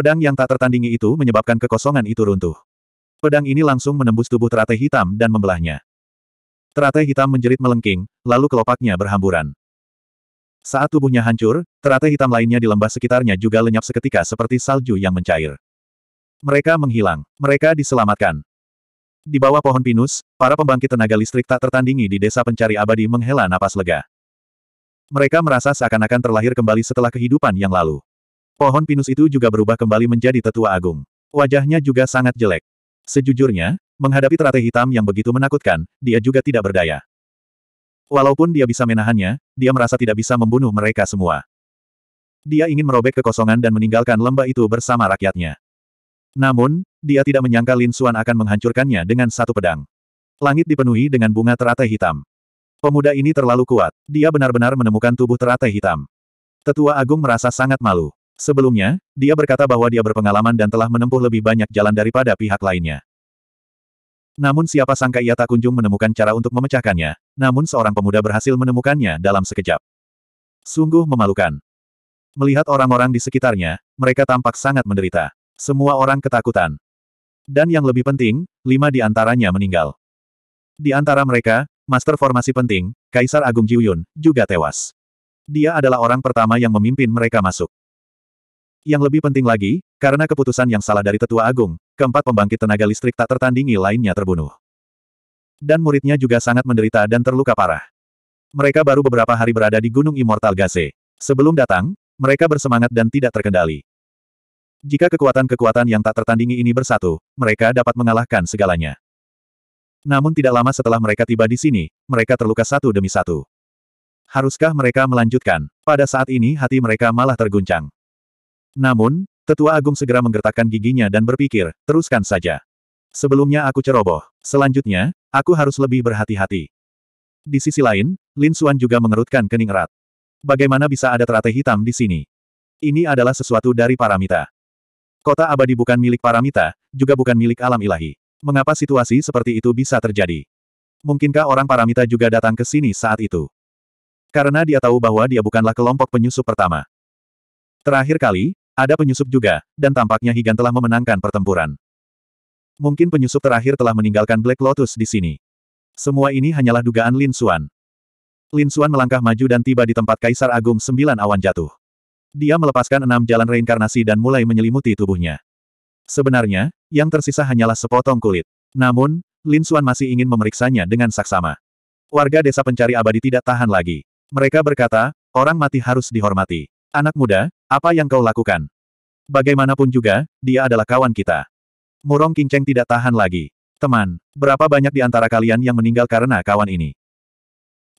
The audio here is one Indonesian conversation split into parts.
Pedang yang tak tertandingi itu menyebabkan kekosongan itu runtuh. Pedang ini langsung menembus tubuh teratai hitam dan membelahnya. Teratai hitam menjerit melengking, lalu kelopaknya berhamburan. Saat tubuhnya hancur, teratai hitam lainnya di lembah sekitarnya juga lenyap seketika seperti salju yang mencair. Mereka menghilang. Mereka diselamatkan. Di bawah pohon pinus, para pembangkit tenaga listrik tak tertandingi di desa pencari abadi menghela napas lega. Mereka merasa seakan-akan terlahir kembali setelah kehidupan yang lalu. Pohon pinus itu juga berubah kembali menjadi tetua agung. Wajahnya juga sangat jelek. Sejujurnya, menghadapi teratai hitam yang begitu menakutkan, dia juga tidak berdaya. Walaupun dia bisa menahannya, dia merasa tidak bisa membunuh mereka semua. Dia ingin merobek kekosongan dan meninggalkan lembah itu bersama rakyatnya. Namun, dia tidak menyangka Lin Xuan akan menghancurkannya dengan satu pedang. Langit dipenuhi dengan bunga teratai hitam. Pemuda ini terlalu kuat, dia benar-benar menemukan tubuh teratai hitam. Tetua Agung merasa sangat malu. Sebelumnya, dia berkata bahwa dia berpengalaman dan telah menempuh lebih banyak jalan daripada pihak lainnya. Namun siapa sangka ia tak kunjung menemukan cara untuk memecahkannya, namun seorang pemuda berhasil menemukannya dalam sekejap. Sungguh memalukan. Melihat orang-orang di sekitarnya, mereka tampak sangat menderita. Semua orang ketakutan. Dan yang lebih penting, lima di antaranya meninggal. Di antara mereka, master formasi penting, Kaisar Agung Jiuyun, juga tewas. Dia adalah orang pertama yang memimpin mereka masuk. Yang lebih penting lagi, karena keputusan yang salah dari tetua agung, keempat pembangkit tenaga listrik tak tertandingi lainnya terbunuh. Dan muridnya juga sangat menderita dan terluka parah. Mereka baru beberapa hari berada di Gunung Immortal Gase. Sebelum datang, mereka bersemangat dan tidak terkendali. Jika kekuatan-kekuatan yang tak tertandingi ini bersatu, mereka dapat mengalahkan segalanya. Namun tidak lama setelah mereka tiba di sini, mereka terluka satu demi satu. Haruskah mereka melanjutkan? Pada saat ini hati mereka malah terguncang. Namun, Tetua Agung segera menggertakkan giginya dan berpikir, teruskan saja. Sebelumnya aku ceroboh. Selanjutnya, aku harus lebih berhati-hati. Di sisi lain, Lin Suan juga mengerutkan kening erat. Bagaimana bisa ada teratai hitam di sini? Ini adalah sesuatu dari Paramita. Kota abadi bukan milik Paramita, juga bukan milik alam ilahi. Mengapa situasi seperti itu bisa terjadi? Mungkinkah orang Paramita juga datang ke sini saat itu? Karena dia tahu bahwa dia bukanlah kelompok penyusup pertama. Terakhir kali, ada penyusup juga, dan tampaknya Higan telah memenangkan pertempuran. Mungkin penyusup terakhir telah meninggalkan Black Lotus di sini. Semua ini hanyalah dugaan Lin Xuan. Lin Xuan melangkah maju dan tiba di tempat Kaisar Agung Sembilan Awan Jatuh. Dia melepaskan enam jalan reinkarnasi dan mulai menyelimuti tubuhnya. Sebenarnya, yang tersisa hanyalah sepotong kulit. Namun, Lin Xuan masih ingin memeriksanya dengan saksama. Warga desa pencari abadi tidak tahan lagi. Mereka berkata, orang mati harus dihormati. Anak muda, apa yang kau lakukan? Bagaimanapun juga, dia adalah kawan kita. Murong Kinceng tidak tahan lagi. Teman, berapa banyak di antara kalian yang meninggal karena kawan ini?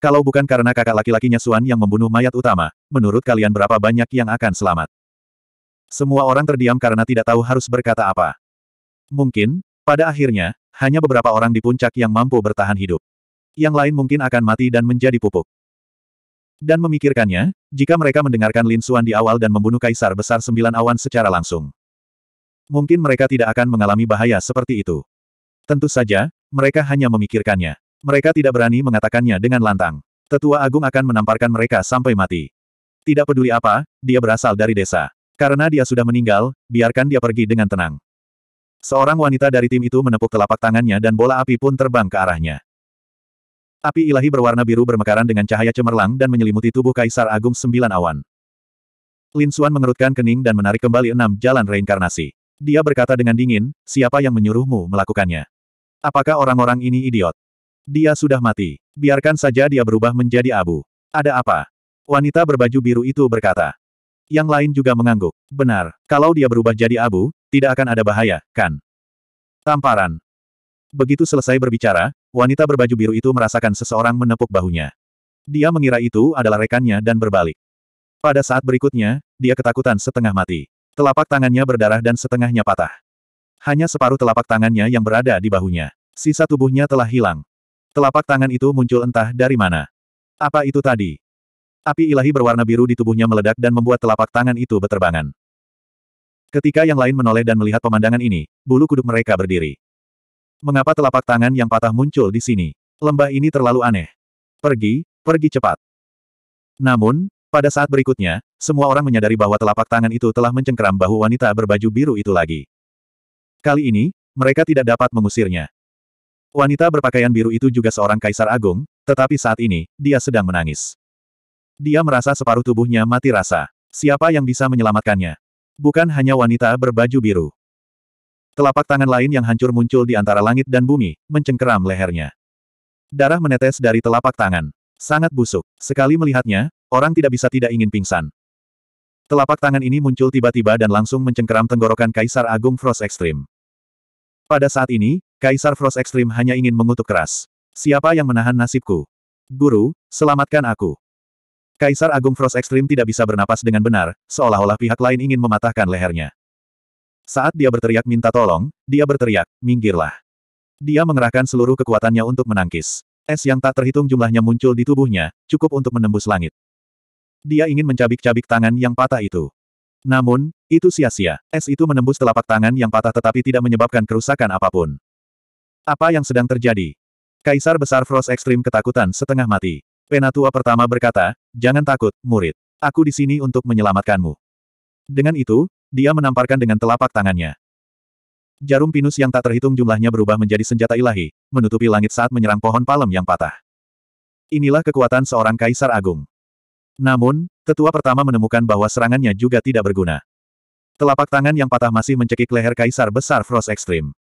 Kalau bukan karena kakak laki-lakinya Suan yang membunuh mayat utama, menurut kalian berapa banyak yang akan selamat? Semua orang terdiam karena tidak tahu harus berkata apa. Mungkin, pada akhirnya, hanya beberapa orang di puncak yang mampu bertahan hidup. Yang lain mungkin akan mati dan menjadi pupuk. Dan memikirkannya, jika mereka mendengarkan Lin Suan di awal dan membunuh Kaisar Besar Sembilan Awan secara langsung. Mungkin mereka tidak akan mengalami bahaya seperti itu. Tentu saja, mereka hanya memikirkannya. Mereka tidak berani mengatakannya dengan lantang. Tetua Agung akan menamparkan mereka sampai mati. Tidak peduli apa, dia berasal dari desa. Karena dia sudah meninggal, biarkan dia pergi dengan tenang. Seorang wanita dari tim itu menepuk telapak tangannya dan bola api pun terbang ke arahnya. Api ilahi berwarna biru bermekaran dengan cahaya cemerlang dan menyelimuti tubuh Kaisar Agung Sembilan Awan. Lin Xuan mengerutkan kening dan menarik kembali enam jalan reinkarnasi. Dia berkata dengan dingin, siapa yang menyuruhmu melakukannya? Apakah orang-orang ini idiot? Dia sudah mati. Biarkan saja dia berubah menjadi abu. Ada apa? Wanita berbaju biru itu berkata. Yang lain juga mengangguk. Benar, kalau dia berubah jadi abu, tidak akan ada bahaya, kan? Tamparan. Begitu selesai berbicara, wanita berbaju biru itu merasakan seseorang menepuk bahunya. Dia mengira itu adalah rekannya dan berbalik. Pada saat berikutnya, dia ketakutan setengah mati. Telapak tangannya berdarah dan setengahnya patah. Hanya separuh telapak tangannya yang berada di bahunya. Sisa tubuhnya telah hilang. Telapak tangan itu muncul entah dari mana. Apa itu tadi? Api ilahi berwarna biru di tubuhnya meledak dan membuat telapak tangan itu beterbangan. Ketika yang lain menoleh dan melihat pemandangan ini, bulu kuduk mereka berdiri. Mengapa telapak tangan yang patah muncul di sini? Lembah ini terlalu aneh. Pergi, pergi cepat. Namun, pada saat berikutnya, semua orang menyadari bahwa telapak tangan itu telah mencengkeram bahu wanita berbaju biru itu lagi. Kali ini, mereka tidak dapat mengusirnya. Wanita berpakaian biru itu juga seorang kaisar agung, tetapi saat ini, dia sedang menangis. Dia merasa separuh tubuhnya mati rasa. Siapa yang bisa menyelamatkannya? Bukan hanya wanita berbaju biru. Telapak tangan lain yang hancur muncul di antara langit dan bumi, mencengkeram lehernya. Darah menetes dari telapak tangan. Sangat busuk. Sekali melihatnya, orang tidak bisa tidak ingin pingsan. Telapak tangan ini muncul tiba-tiba dan langsung mencengkeram tenggorokan Kaisar Agung Frost Extreme. Pada saat ini, Kaisar Frost Extreme hanya ingin mengutuk keras. Siapa yang menahan nasibku? Guru, selamatkan aku. Kaisar Agung Frost Extreme tidak bisa bernapas dengan benar, seolah-olah pihak lain ingin mematahkan lehernya. Saat dia berteriak minta tolong, dia berteriak, minggirlah. Dia mengerahkan seluruh kekuatannya untuk menangkis. Es yang tak terhitung jumlahnya muncul di tubuhnya, cukup untuk menembus langit. Dia ingin mencabik-cabik tangan yang patah itu. Namun, itu sia-sia. Es itu menembus telapak tangan yang patah tetapi tidak menyebabkan kerusakan apapun. Apa yang sedang terjadi? Kaisar Besar Frost Ekstrim ketakutan setengah mati. Penatua pertama berkata, Jangan takut, murid. Aku di sini untuk menyelamatkanmu. Dengan itu, dia menamparkan dengan telapak tangannya. Jarum pinus yang tak terhitung jumlahnya berubah menjadi senjata ilahi, menutupi langit saat menyerang pohon palem yang patah. Inilah kekuatan seorang kaisar agung. Namun, tetua pertama menemukan bahwa serangannya juga tidak berguna. Telapak tangan yang patah masih mencekik leher kaisar besar Frost Extreme.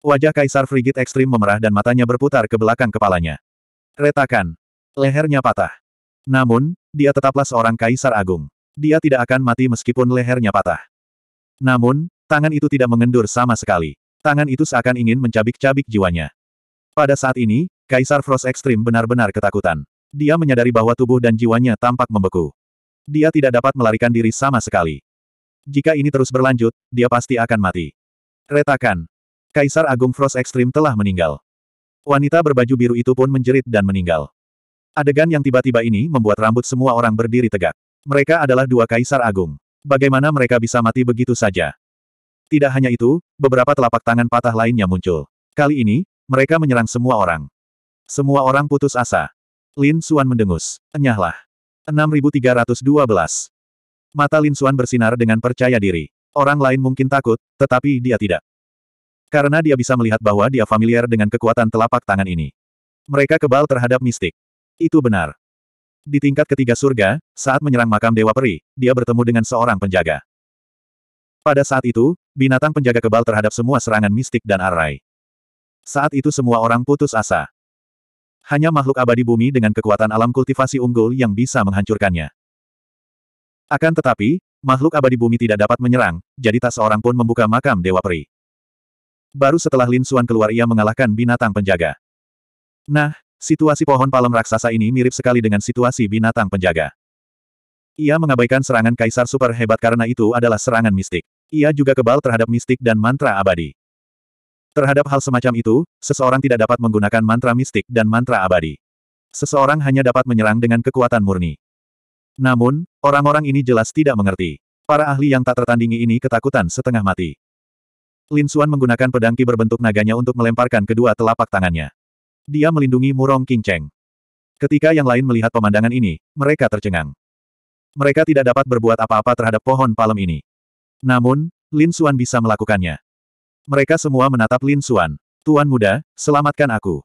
Wajah kaisar Frigid Extreme memerah dan matanya berputar ke belakang kepalanya. Retakan. Lehernya patah. Namun, dia tetaplah seorang kaisar agung dia tidak akan mati meskipun lehernya patah. Namun, tangan itu tidak mengendur sama sekali. Tangan itu seakan ingin mencabik-cabik jiwanya. Pada saat ini, Kaisar Frost Extreme benar-benar ketakutan. Dia menyadari bahwa tubuh dan jiwanya tampak membeku. Dia tidak dapat melarikan diri sama sekali. Jika ini terus berlanjut, dia pasti akan mati. Retakan. Kaisar Agung Frost Extreme telah meninggal. Wanita berbaju biru itu pun menjerit dan meninggal. Adegan yang tiba-tiba ini membuat rambut semua orang berdiri tegak. Mereka adalah dua kaisar agung. Bagaimana mereka bisa mati begitu saja? Tidak hanya itu, beberapa telapak tangan patah lainnya muncul. Kali ini, mereka menyerang semua orang. Semua orang putus asa. Lin Suan mendengus. Enyahlah. 6312. Mata Lin Suan bersinar dengan percaya diri. Orang lain mungkin takut, tetapi dia tidak. Karena dia bisa melihat bahwa dia familiar dengan kekuatan telapak tangan ini. Mereka kebal terhadap mistik. Itu benar. Di tingkat ketiga surga, saat menyerang makam Dewa Peri, dia bertemu dengan seorang penjaga. Pada saat itu, binatang penjaga kebal terhadap semua serangan mistik dan arai. Saat itu semua orang putus asa. Hanya makhluk abadi bumi dengan kekuatan alam kultivasi unggul yang bisa menghancurkannya. Akan tetapi, makhluk abadi bumi tidak dapat menyerang, jadi tak seorang pun membuka makam Dewa Peri. Baru setelah Lin Suan keluar ia mengalahkan binatang penjaga. Nah, Situasi pohon palem raksasa ini mirip sekali dengan situasi binatang penjaga. Ia mengabaikan serangan kaisar super hebat karena itu adalah serangan mistik. Ia juga kebal terhadap mistik dan mantra abadi. Terhadap hal semacam itu, seseorang tidak dapat menggunakan mantra mistik dan mantra abadi. Seseorang hanya dapat menyerang dengan kekuatan murni. Namun, orang-orang ini jelas tidak mengerti. Para ahli yang tak tertandingi ini ketakutan setengah mati. Lin Xuan menggunakan pedangki berbentuk naganya untuk melemparkan kedua telapak tangannya. Dia melindungi Murong King Cheng. Ketika yang lain melihat pemandangan ini, mereka tercengang. Mereka tidak dapat berbuat apa-apa terhadap pohon palem ini. Namun, Lin Xuan bisa melakukannya. Mereka semua menatap Lin Xuan. Tuan muda, selamatkan aku.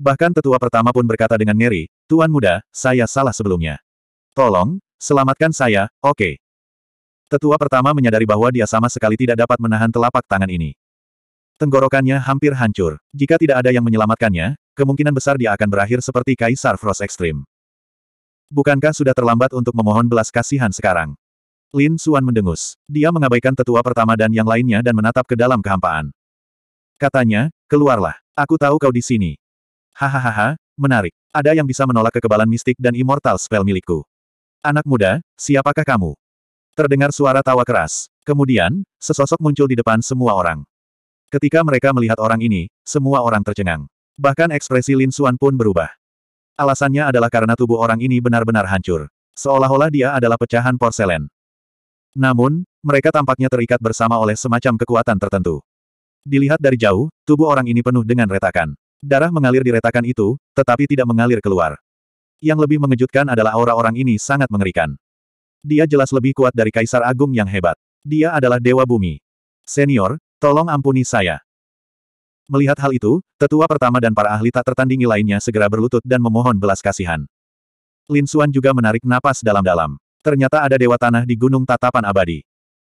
Bahkan tetua pertama pun berkata dengan ngeri, Tuan muda, saya salah sebelumnya. Tolong, selamatkan saya, oke. Okay. Tetua pertama menyadari bahwa dia sama sekali tidak dapat menahan telapak tangan ini. Tenggorokannya hampir hancur. Jika tidak ada yang menyelamatkannya, kemungkinan besar dia akan berakhir seperti Kaisar Frost Extreme. Bukankah sudah terlambat untuk memohon belas kasihan sekarang? Lin Suan mendengus. Dia mengabaikan tetua pertama dan yang lainnya dan menatap ke dalam kehampaan. Katanya, keluarlah. Aku tahu kau di sini. Hahaha, menarik. Ada yang bisa menolak kekebalan mistik dan immortal spell milikku. Anak muda, siapakah kamu? Terdengar suara tawa keras. Kemudian, sesosok muncul di depan semua orang. Ketika mereka melihat orang ini, semua orang tercengang. Bahkan ekspresi Lin Xuan pun berubah. Alasannya adalah karena tubuh orang ini benar-benar hancur. Seolah-olah dia adalah pecahan porselen. Namun, mereka tampaknya terikat bersama oleh semacam kekuatan tertentu. Dilihat dari jauh, tubuh orang ini penuh dengan retakan. Darah mengalir di retakan itu, tetapi tidak mengalir keluar. Yang lebih mengejutkan adalah aura orang ini sangat mengerikan. Dia jelas lebih kuat dari Kaisar Agung yang hebat. Dia adalah Dewa Bumi. Senior, Tolong ampuni saya. Melihat hal itu, tetua pertama dan para ahli tak tertandingi lainnya segera berlutut dan memohon belas kasihan. Lin Xuan juga menarik napas dalam-dalam. Ternyata ada dewa tanah di Gunung Tatapan Abadi.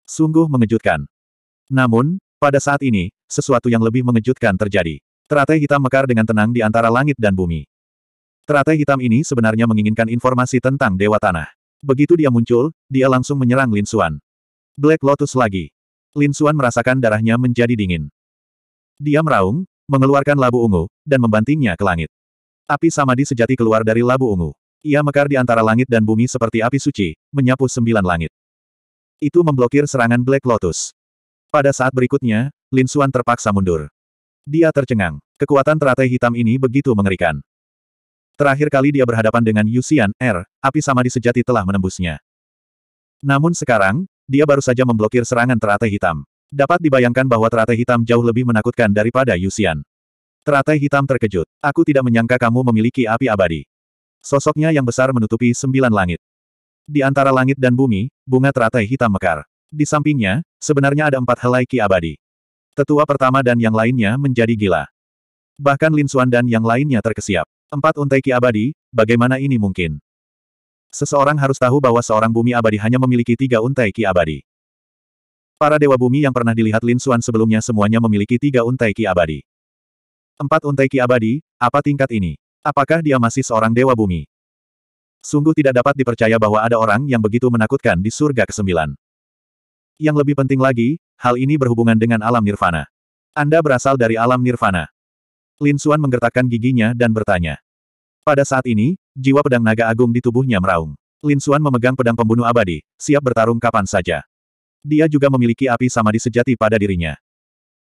Sungguh mengejutkan. Namun, pada saat ini, sesuatu yang lebih mengejutkan terjadi. Teratai hitam mekar dengan tenang di antara langit dan bumi. Teratai hitam ini sebenarnya menginginkan informasi tentang dewa tanah. Begitu dia muncul, dia langsung menyerang Lin Xuan. Black Lotus lagi. Lin Suan merasakan darahnya menjadi dingin. Dia meraung, mengeluarkan labu ungu, dan membantingnya ke langit. Api samadi sejati keluar dari labu ungu. Ia mekar di antara langit dan bumi seperti api suci, menyapu sembilan langit. Itu memblokir serangan Black Lotus. Pada saat berikutnya, Lin Suan terpaksa mundur. Dia tercengang. Kekuatan teratai hitam ini begitu mengerikan. Terakhir kali dia berhadapan dengan Yusian R, er, api samadi sejati telah menembusnya. Namun sekarang, dia baru saja memblokir serangan teratai hitam. Dapat dibayangkan bahwa teratai hitam jauh lebih menakutkan daripada Yusian. Teratai hitam terkejut. Aku tidak menyangka kamu memiliki api abadi. Sosoknya yang besar menutupi sembilan langit. Di antara langit dan bumi, bunga teratai hitam mekar. Di sampingnya, sebenarnya ada empat helai ki abadi. Tetua pertama dan yang lainnya menjadi gila. Bahkan Lin Xuan dan yang lainnya terkesiap. Empat untai ki abadi, bagaimana ini mungkin? Seseorang harus tahu bahwa seorang bumi abadi hanya memiliki tiga untai ki abadi. Para dewa bumi yang pernah dilihat Lin Xuan sebelumnya semuanya memiliki tiga untai ki abadi. Empat untai ki abadi, apa tingkat ini? Apakah dia masih seorang dewa bumi? Sungguh tidak dapat dipercaya bahwa ada orang yang begitu menakutkan di surga kesembilan. Yang lebih penting lagi, hal ini berhubungan dengan alam nirvana. Anda berasal dari alam nirvana. Lin Xuan menggertakkan giginya dan bertanya. Pada saat ini, jiwa pedang naga agung di tubuhnya meraung. Lin Suan memegang pedang pembunuh abadi, siap bertarung kapan saja. Dia juga memiliki api samadhi sejati pada dirinya.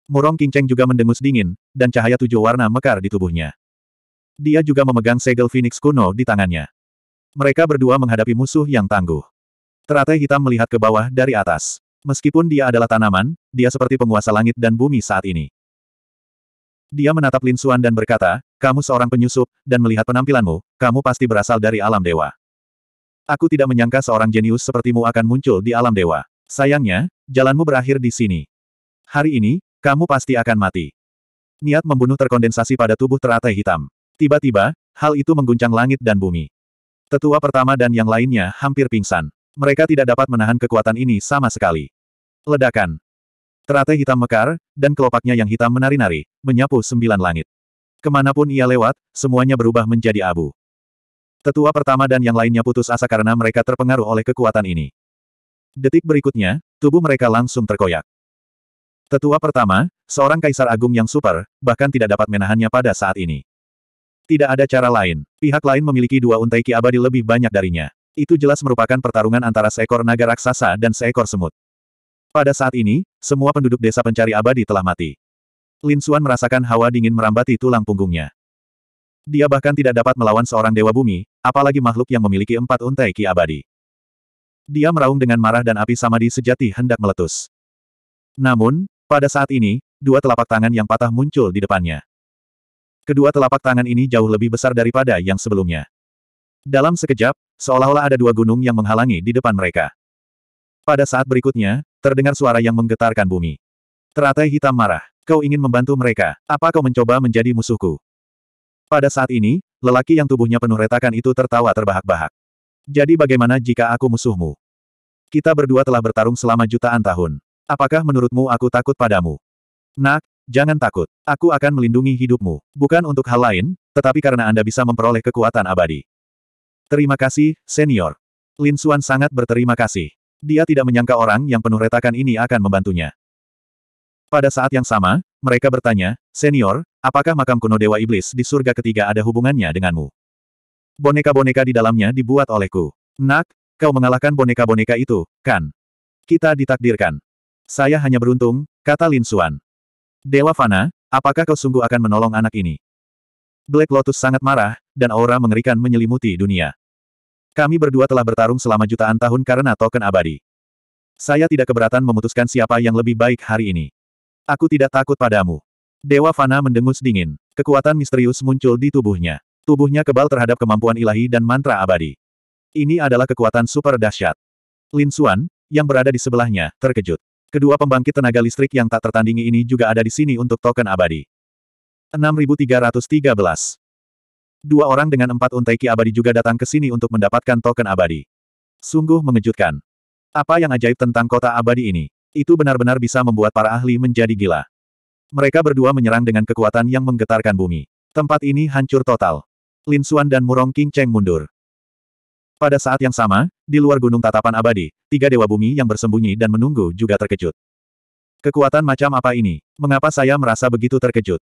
Murong Kingceng juga mendengus dingin, dan cahaya tujuh warna mekar di tubuhnya. Dia juga memegang segel Phoenix kuno di tangannya. Mereka berdua menghadapi musuh yang tangguh. Teratai hitam melihat ke bawah dari atas. Meskipun dia adalah tanaman, dia seperti penguasa langit dan bumi saat ini. Dia menatap Lin Xuan dan berkata, kamu seorang penyusup, dan melihat penampilanmu, kamu pasti berasal dari alam dewa. Aku tidak menyangka seorang jenius sepertimu akan muncul di alam dewa. Sayangnya, jalanmu berakhir di sini. Hari ini, kamu pasti akan mati. Niat membunuh terkondensasi pada tubuh teratai hitam. Tiba-tiba, hal itu mengguncang langit dan bumi. Tetua pertama dan yang lainnya hampir pingsan. Mereka tidak dapat menahan kekuatan ini sama sekali. Ledakan. Teratai hitam mekar, dan kelopaknya yang hitam menari-nari, menyapu sembilan langit. Kemanapun ia lewat, semuanya berubah menjadi abu. Tetua pertama dan yang lainnya putus asa karena mereka terpengaruh oleh kekuatan ini. Detik berikutnya, tubuh mereka langsung terkoyak. Tetua pertama, seorang kaisar agung yang super, bahkan tidak dapat menahannya pada saat ini. Tidak ada cara lain, pihak lain memiliki dua untaiki abadi lebih banyak darinya. Itu jelas merupakan pertarungan antara seekor naga raksasa dan seekor semut. Pada saat ini, semua penduduk desa pencari abadi telah mati. Lin Suan merasakan hawa dingin merambati tulang punggungnya. Dia bahkan tidak dapat melawan seorang dewa bumi, apalagi makhluk yang memiliki empat untai ki abadi. Dia meraung dengan marah dan api samadi sejati hendak meletus. Namun, pada saat ini, dua telapak tangan yang patah muncul di depannya. Kedua telapak tangan ini jauh lebih besar daripada yang sebelumnya. Dalam sekejap, seolah-olah ada dua gunung yang menghalangi di depan mereka. Pada saat berikutnya, terdengar suara yang menggetarkan bumi. Teratai hitam marah. Kau ingin membantu mereka. Apa kau mencoba menjadi musuhku? Pada saat ini, lelaki yang tubuhnya penuh retakan itu tertawa terbahak-bahak. Jadi bagaimana jika aku musuhmu? Kita berdua telah bertarung selama jutaan tahun. Apakah menurutmu aku takut padamu? Nak, jangan takut. Aku akan melindungi hidupmu. Bukan untuk hal lain, tetapi karena Anda bisa memperoleh kekuatan abadi. Terima kasih, senior. Lin Xuan sangat berterima kasih. Dia tidak menyangka orang yang penuh retakan ini akan membantunya. Pada saat yang sama, mereka bertanya, Senior, apakah makam kuno Dewa Iblis di surga ketiga ada hubungannya denganmu? Boneka-boneka di dalamnya dibuat olehku. Nak, kau mengalahkan boneka-boneka itu, kan? Kita ditakdirkan. Saya hanya beruntung, kata Lin Suan. Dewa Fana, apakah kau sungguh akan menolong anak ini? Black Lotus sangat marah, dan aura mengerikan menyelimuti dunia. Kami berdua telah bertarung selama jutaan tahun karena token abadi. Saya tidak keberatan memutuskan siapa yang lebih baik hari ini. Aku tidak takut padamu. Dewa Fana mendengus dingin. Kekuatan misterius muncul di tubuhnya. Tubuhnya kebal terhadap kemampuan ilahi dan mantra abadi. Ini adalah kekuatan super dahsyat. Lin Xuan, yang berada di sebelahnya, terkejut. Kedua pembangkit tenaga listrik yang tak tertandingi ini juga ada di sini untuk token abadi. 6313 Dua orang dengan empat untaiki abadi juga datang ke sini untuk mendapatkan token abadi. Sungguh mengejutkan. Apa yang ajaib tentang kota abadi ini? Itu benar-benar bisa membuat para ahli menjadi gila. Mereka berdua menyerang dengan kekuatan yang menggetarkan bumi. Tempat ini hancur total. Lin Xuan dan Murong King Cheng mundur. Pada saat yang sama, di luar gunung tatapan abadi, tiga dewa bumi yang bersembunyi dan menunggu juga terkejut. Kekuatan macam apa ini? Mengapa saya merasa begitu terkejut?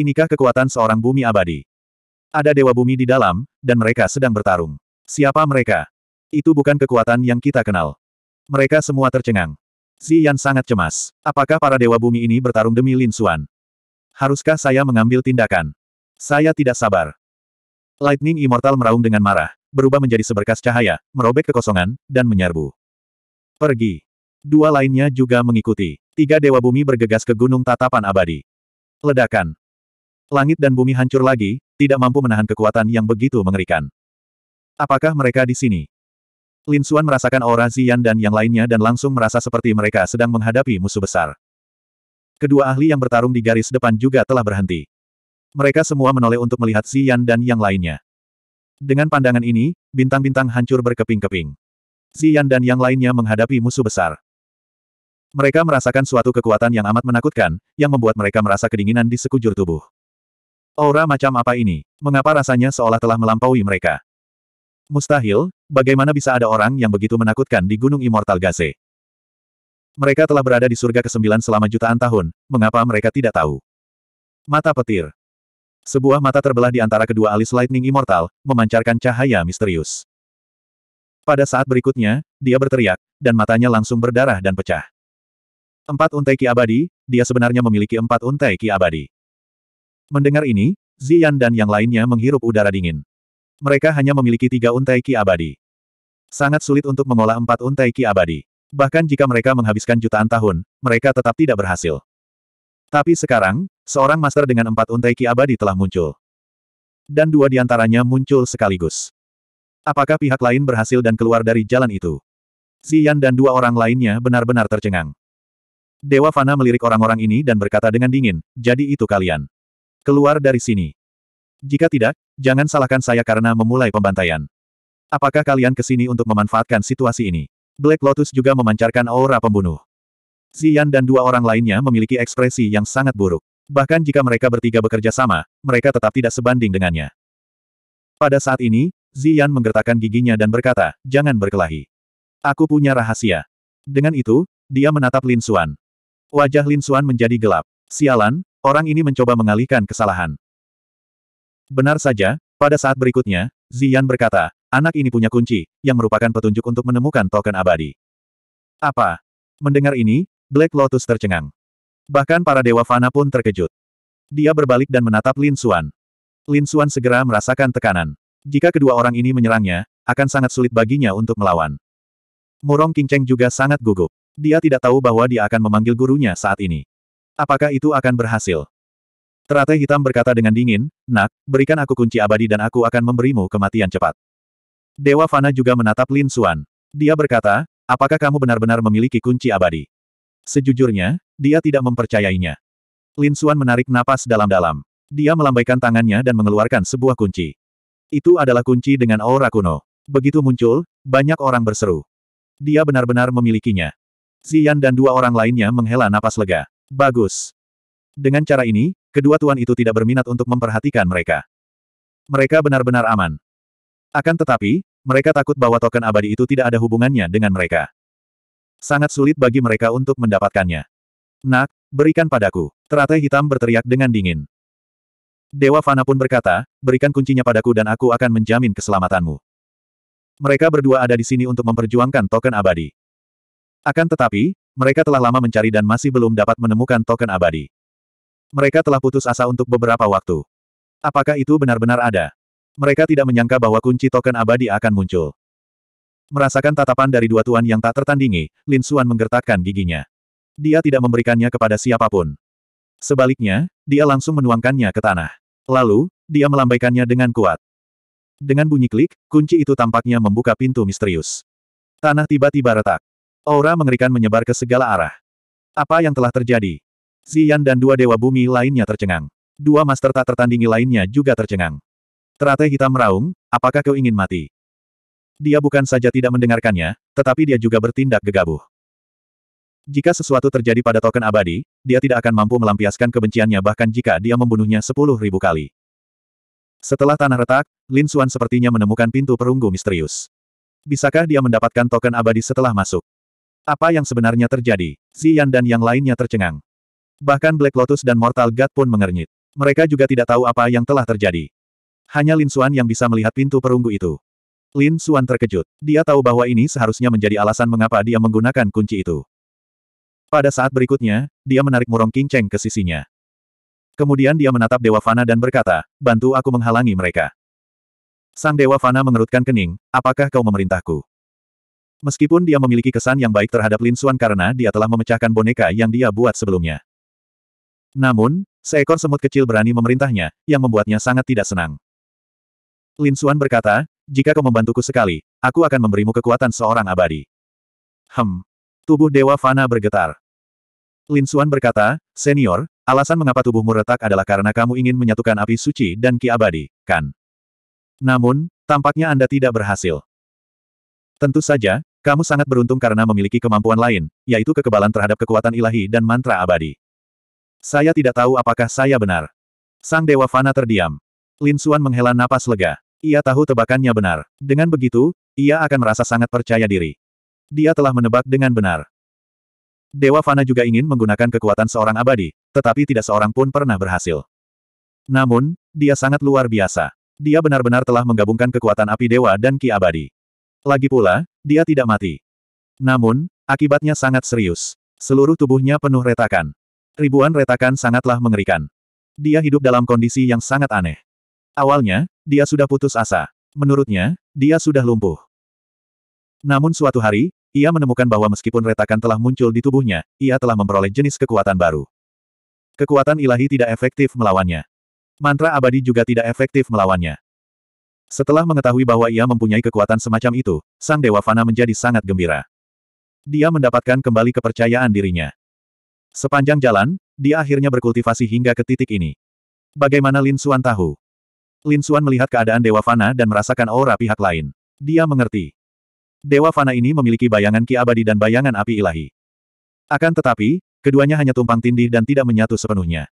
Inikah kekuatan seorang bumi abadi? Ada dewa bumi di dalam, dan mereka sedang bertarung. Siapa mereka? Itu bukan kekuatan yang kita kenal. Mereka semua tercengang. Ziyan sangat cemas. Apakah para dewa bumi ini bertarung demi Lin Xuan? Haruskah saya mengambil tindakan? Saya tidak sabar. Lightning Immortal meraung dengan marah, berubah menjadi seberkas cahaya, merobek kekosongan, dan menyerbu. Pergi. Dua lainnya juga mengikuti. Tiga dewa bumi bergegas ke gunung tatapan abadi. Ledakan. Langit dan bumi hancur lagi, tidak mampu menahan kekuatan yang begitu mengerikan. Apakah mereka di sini? Lin Xuan merasakan aura Zian dan yang lainnya dan langsung merasa seperti mereka sedang menghadapi musuh besar. Kedua ahli yang bertarung di garis depan juga telah berhenti. Mereka semua menoleh untuk melihat Zian dan yang lainnya. Dengan pandangan ini, bintang-bintang hancur berkeping-keping. Zian dan yang lainnya menghadapi musuh besar. Mereka merasakan suatu kekuatan yang amat menakutkan, yang membuat mereka merasa kedinginan di sekujur tubuh. Aura macam apa ini? Mengapa rasanya seolah telah melampaui mereka? Mustahil, bagaimana bisa ada orang yang begitu menakutkan di Gunung Immortal Gase? Mereka telah berada di surga ke-9 selama jutaan tahun, mengapa mereka tidak tahu? Mata petir. Sebuah mata terbelah di antara kedua alis Lightning Immortal, memancarkan cahaya misterius. Pada saat berikutnya, dia berteriak, dan matanya langsung berdarah dan pecah. Empat untai ki abadi, dia sebenarnya memiliki empat untai ki abadi. Mendengar ini, Ziyan dan yang lainnya menghirup udara dingin. Mereka hanya memiliki tiga untai ki abadi. Sangat sulit untuk mengolah empat untai ki abadi. Bahkan jika mereka menghabiskan jutaan tahun, mereka tetap tidak berhasil. Tapi sekarang, seorang master dengan empat untai ki abadi telah muncul. Dan dua di antaranya muncul sekaligus. Apakah pihak lain berhasil dan keluar dari jalan itu? Ziyan dan dua orang lainnya benar-benar tercengang. Dewa Fana melirik orang-orang ini dan berkata dengan dingin, jadi itu kalian. Keluar dari sini. Jika tidak, jangan salahkan saya karena memulai pembantaian. Apakah kalian ke sini untuk memanfaatkan situasi ini? Black Lotus juga memancarkan aura pembunuh. Zian dan dua orang lainnya memiliki ekspresi yang sangat buruk. Bahkan jika mereka bertiga bekerja sama, mereka tetap tidak sebanding dengannya. Pada saat ini, Zian menggertakkan giginya dan berkata, jangan berkelahi. Aku punya rahasia. Dengan itu, dia menatap Lin Xuan. Wajah Lin Xuan menjadi gelap. Sialan, orang ini mencoba mengalihkan kesalahan. Benar saja, pada saat berikutnya, Zian berkata, anak ini punya kunci, yang merupakan petunjuk untuk menemukan token abadi. Apa? Mendengar ini, Black Lotus tercengang. Bahkan para dewa fana pun terkejut. Dia berbalik dan menatap Lin Xuan. Lin Xuan segera merasakan tekanan. Jika kedua orang ini menyerangnya, akan sangat sulit baginya untuk melawan. Murong Kingceng juga sangat gugup. Dia tidak tahu bahwa dia akan memanggil gurunya saat ini. Apakah itu akan berhasil? Teratai hitam berkata dengan dingin, Nak, berikan aku kunci abadi dan aku akan memberimu kematian cepat. Dewa Fana juga menatap Lin Xuan. Dia berkata, apakah kamu benar-benar memiliki kunci abadi? Sejujurnya, dia tidak mempercayainya. Lin Xuan menarik napas dalam-dalam. Dia melambaikan tangannya dan mengeluarkan sebuah kunci. Itu adalah kunci dengan aura kuno. Begitu muncul, banyak orang berseru. Dia benar-benar memilikinya. Zian dan dua orang lainnya menghela napas lega. Bagus. Dengan cara ini, kedua tuan itu tidak berminat untuk memperhatikan mereka. Mereka benar-benar aman. Akan tetapi, mereka takut bahwa token abadi itu tidak ada hubungannya dengan mereka. Sangat sulit bagi mereka untuk mendapatkannya. Nak, berikan padaku. Teratai hitam berteriak dengan dingin. Dewa Fana pun berkata, berikan kuncinya padaku dan aku akan menjamin keselamatanmu. Mereka berdua ada di sini untuk memperjuangkan token abadi. Akan tetapi, mereka telah lama mencari dan masih belum dapat menemukan token abadi. Mereka telah putus asa untuk beberapa waktu. Apakah itu benar-benar ada? Mereka tidak menyangka bahwa kunci token abadi akan muncul. Merasakan tatapan dari dua tuan yang tak tertandingi, Lin Xuan menggertakkan giginya. Dia tidak memberikannya kepada siapapun. Sebaliknya, dia langsung menuangkannya ke tanah. Lalu, dia melambaikannya dengan kuat. Dengan bunyi klik, kunci itu tampaknya membuka pintu misterius. Tanah tiba-tiba retak. Aura mengerikan menyebar ke segala arah. Apa yang telah terjadi? Xian dan dua dewa bumi lainnya tercengang. Dua master tak tertandingi lainnya juga tercengang. Teratai hitam meraung, apakah kau ingin mati? Dia bukan saja tidak mendengarkannya, tetapi dia juga bertindak gegabah. Jika sesuatu terjadi pada token abadi, dia tidak akan mampu melampiaskan kebenciannya bahkan jika dia membunuhnya sepuluh ribu kali. Setelah tanah retak, Lin Xuan sepertinya menemukan pintu perunggu misterius. Bisakah dia mendapatkan token abadi setelah masuk? Apa yang sebenarnya terjadi? Zian dan yang lainnya tercengang. Bahkan Black Lotus dan Mortal God pun mengernyit. Mereka juga tidak tahu apa yang telah terjadi. Hanya Lin Xuan yang bisa melihat pintu perunggu itu. Lin Xuan terkejut. Dia tahu bahwa ini seharusnya menjadi alasan mengapa dia menggunakan kunci itu. Pada saat berikutnya, dia menarik murong King Cheng ke sisinya. Kemudian dia menatap Dewa Fana dan berkata, bantu aku menghalangi mereka. Sang Dewa Fana mengerutkan kening, apakah kau memerintahku? Meskipun dia memiliki kesan yang baik terhadap Lin Xuan karena dia telah memecahkan boneka yang dia buat sebelumnya. Namun, seekor semut kecil berani memerintahnya, yang membuatnya sangat tidak senang. Lin Xuan berkata, jika kau membantuku sekali, aku akan memberimu kekuatan seorang abadi. Hem. Tubuh Dewa Fana bergetar. Lin Xuan berkata, Senior, alasan mengapa tubuhmu retak adalah karena kamu ingin menyatukan api suci dan ki abadi, kan? Namun, tampaknya Anda tidak berhasil. Tentu saja, kamu sangat beruntung karena memiliki kemampuan lain, yaitu kekebalan terhadap kekuatan ilahi dan mantra abadi. Saya tidak tahu apakah saya benar. Sang Dewa Fana terdiam. Lin Xuan menghela napas lega. Ia tahu tebakannya benar. Dengan begitu, ia akan merasa sangat percaya diri. Dia telah menebak dengan benar. Dewa Fana juga ingin menggunakan kekuatan seorang abadi, tetapi tidak seorang pun pernah berhasil. Namun, dia sangat luar biasa. Dia benar-benar telah menggabungkan kekuatan api dewa dan ki abadi. Lagi pula, dia tidak mati. Namun, akibatnya sangat serius. Seluruh tubuhnya penuh retakan. Ribuan retakan sangatlah mengerikan. Dia hidup dalam kondisi yang sangat aneh. Awalnya, dia sudah putus asa. Menurutnya, dia sudah lumpuh. Namun suatu hari, ia menemukan bahwa meskipun retakan telah muncul di tubuhnya, ia telah memperoleh jenis kekuatan baru. Kekuatan ilahi tidak efektif melawannya. Mantra abadi juga tidak efektif melawannya. Setelah mengetahui bahwa ia mempunyai kekuatan semacam itu, Sang Dewa Fana menjadi sangat gembira. Dia mendapatkan kembali kepercayaan dirinya. Sepanjang jalan, dia akhirnya berkultivasi hingga ke titik ini. Bagaimana Lin Suan tahu? Lin Suan melihat keadaan Dewa Fana dan merasakan aura pihak lain. Dia mengerti. Dewa Fana ini memiliki bayangan ki abadi dan bayangan api ilahi. Akan tetapi, keduanya hanya tumpang tindih dan tidak menyatu sepenuhnya.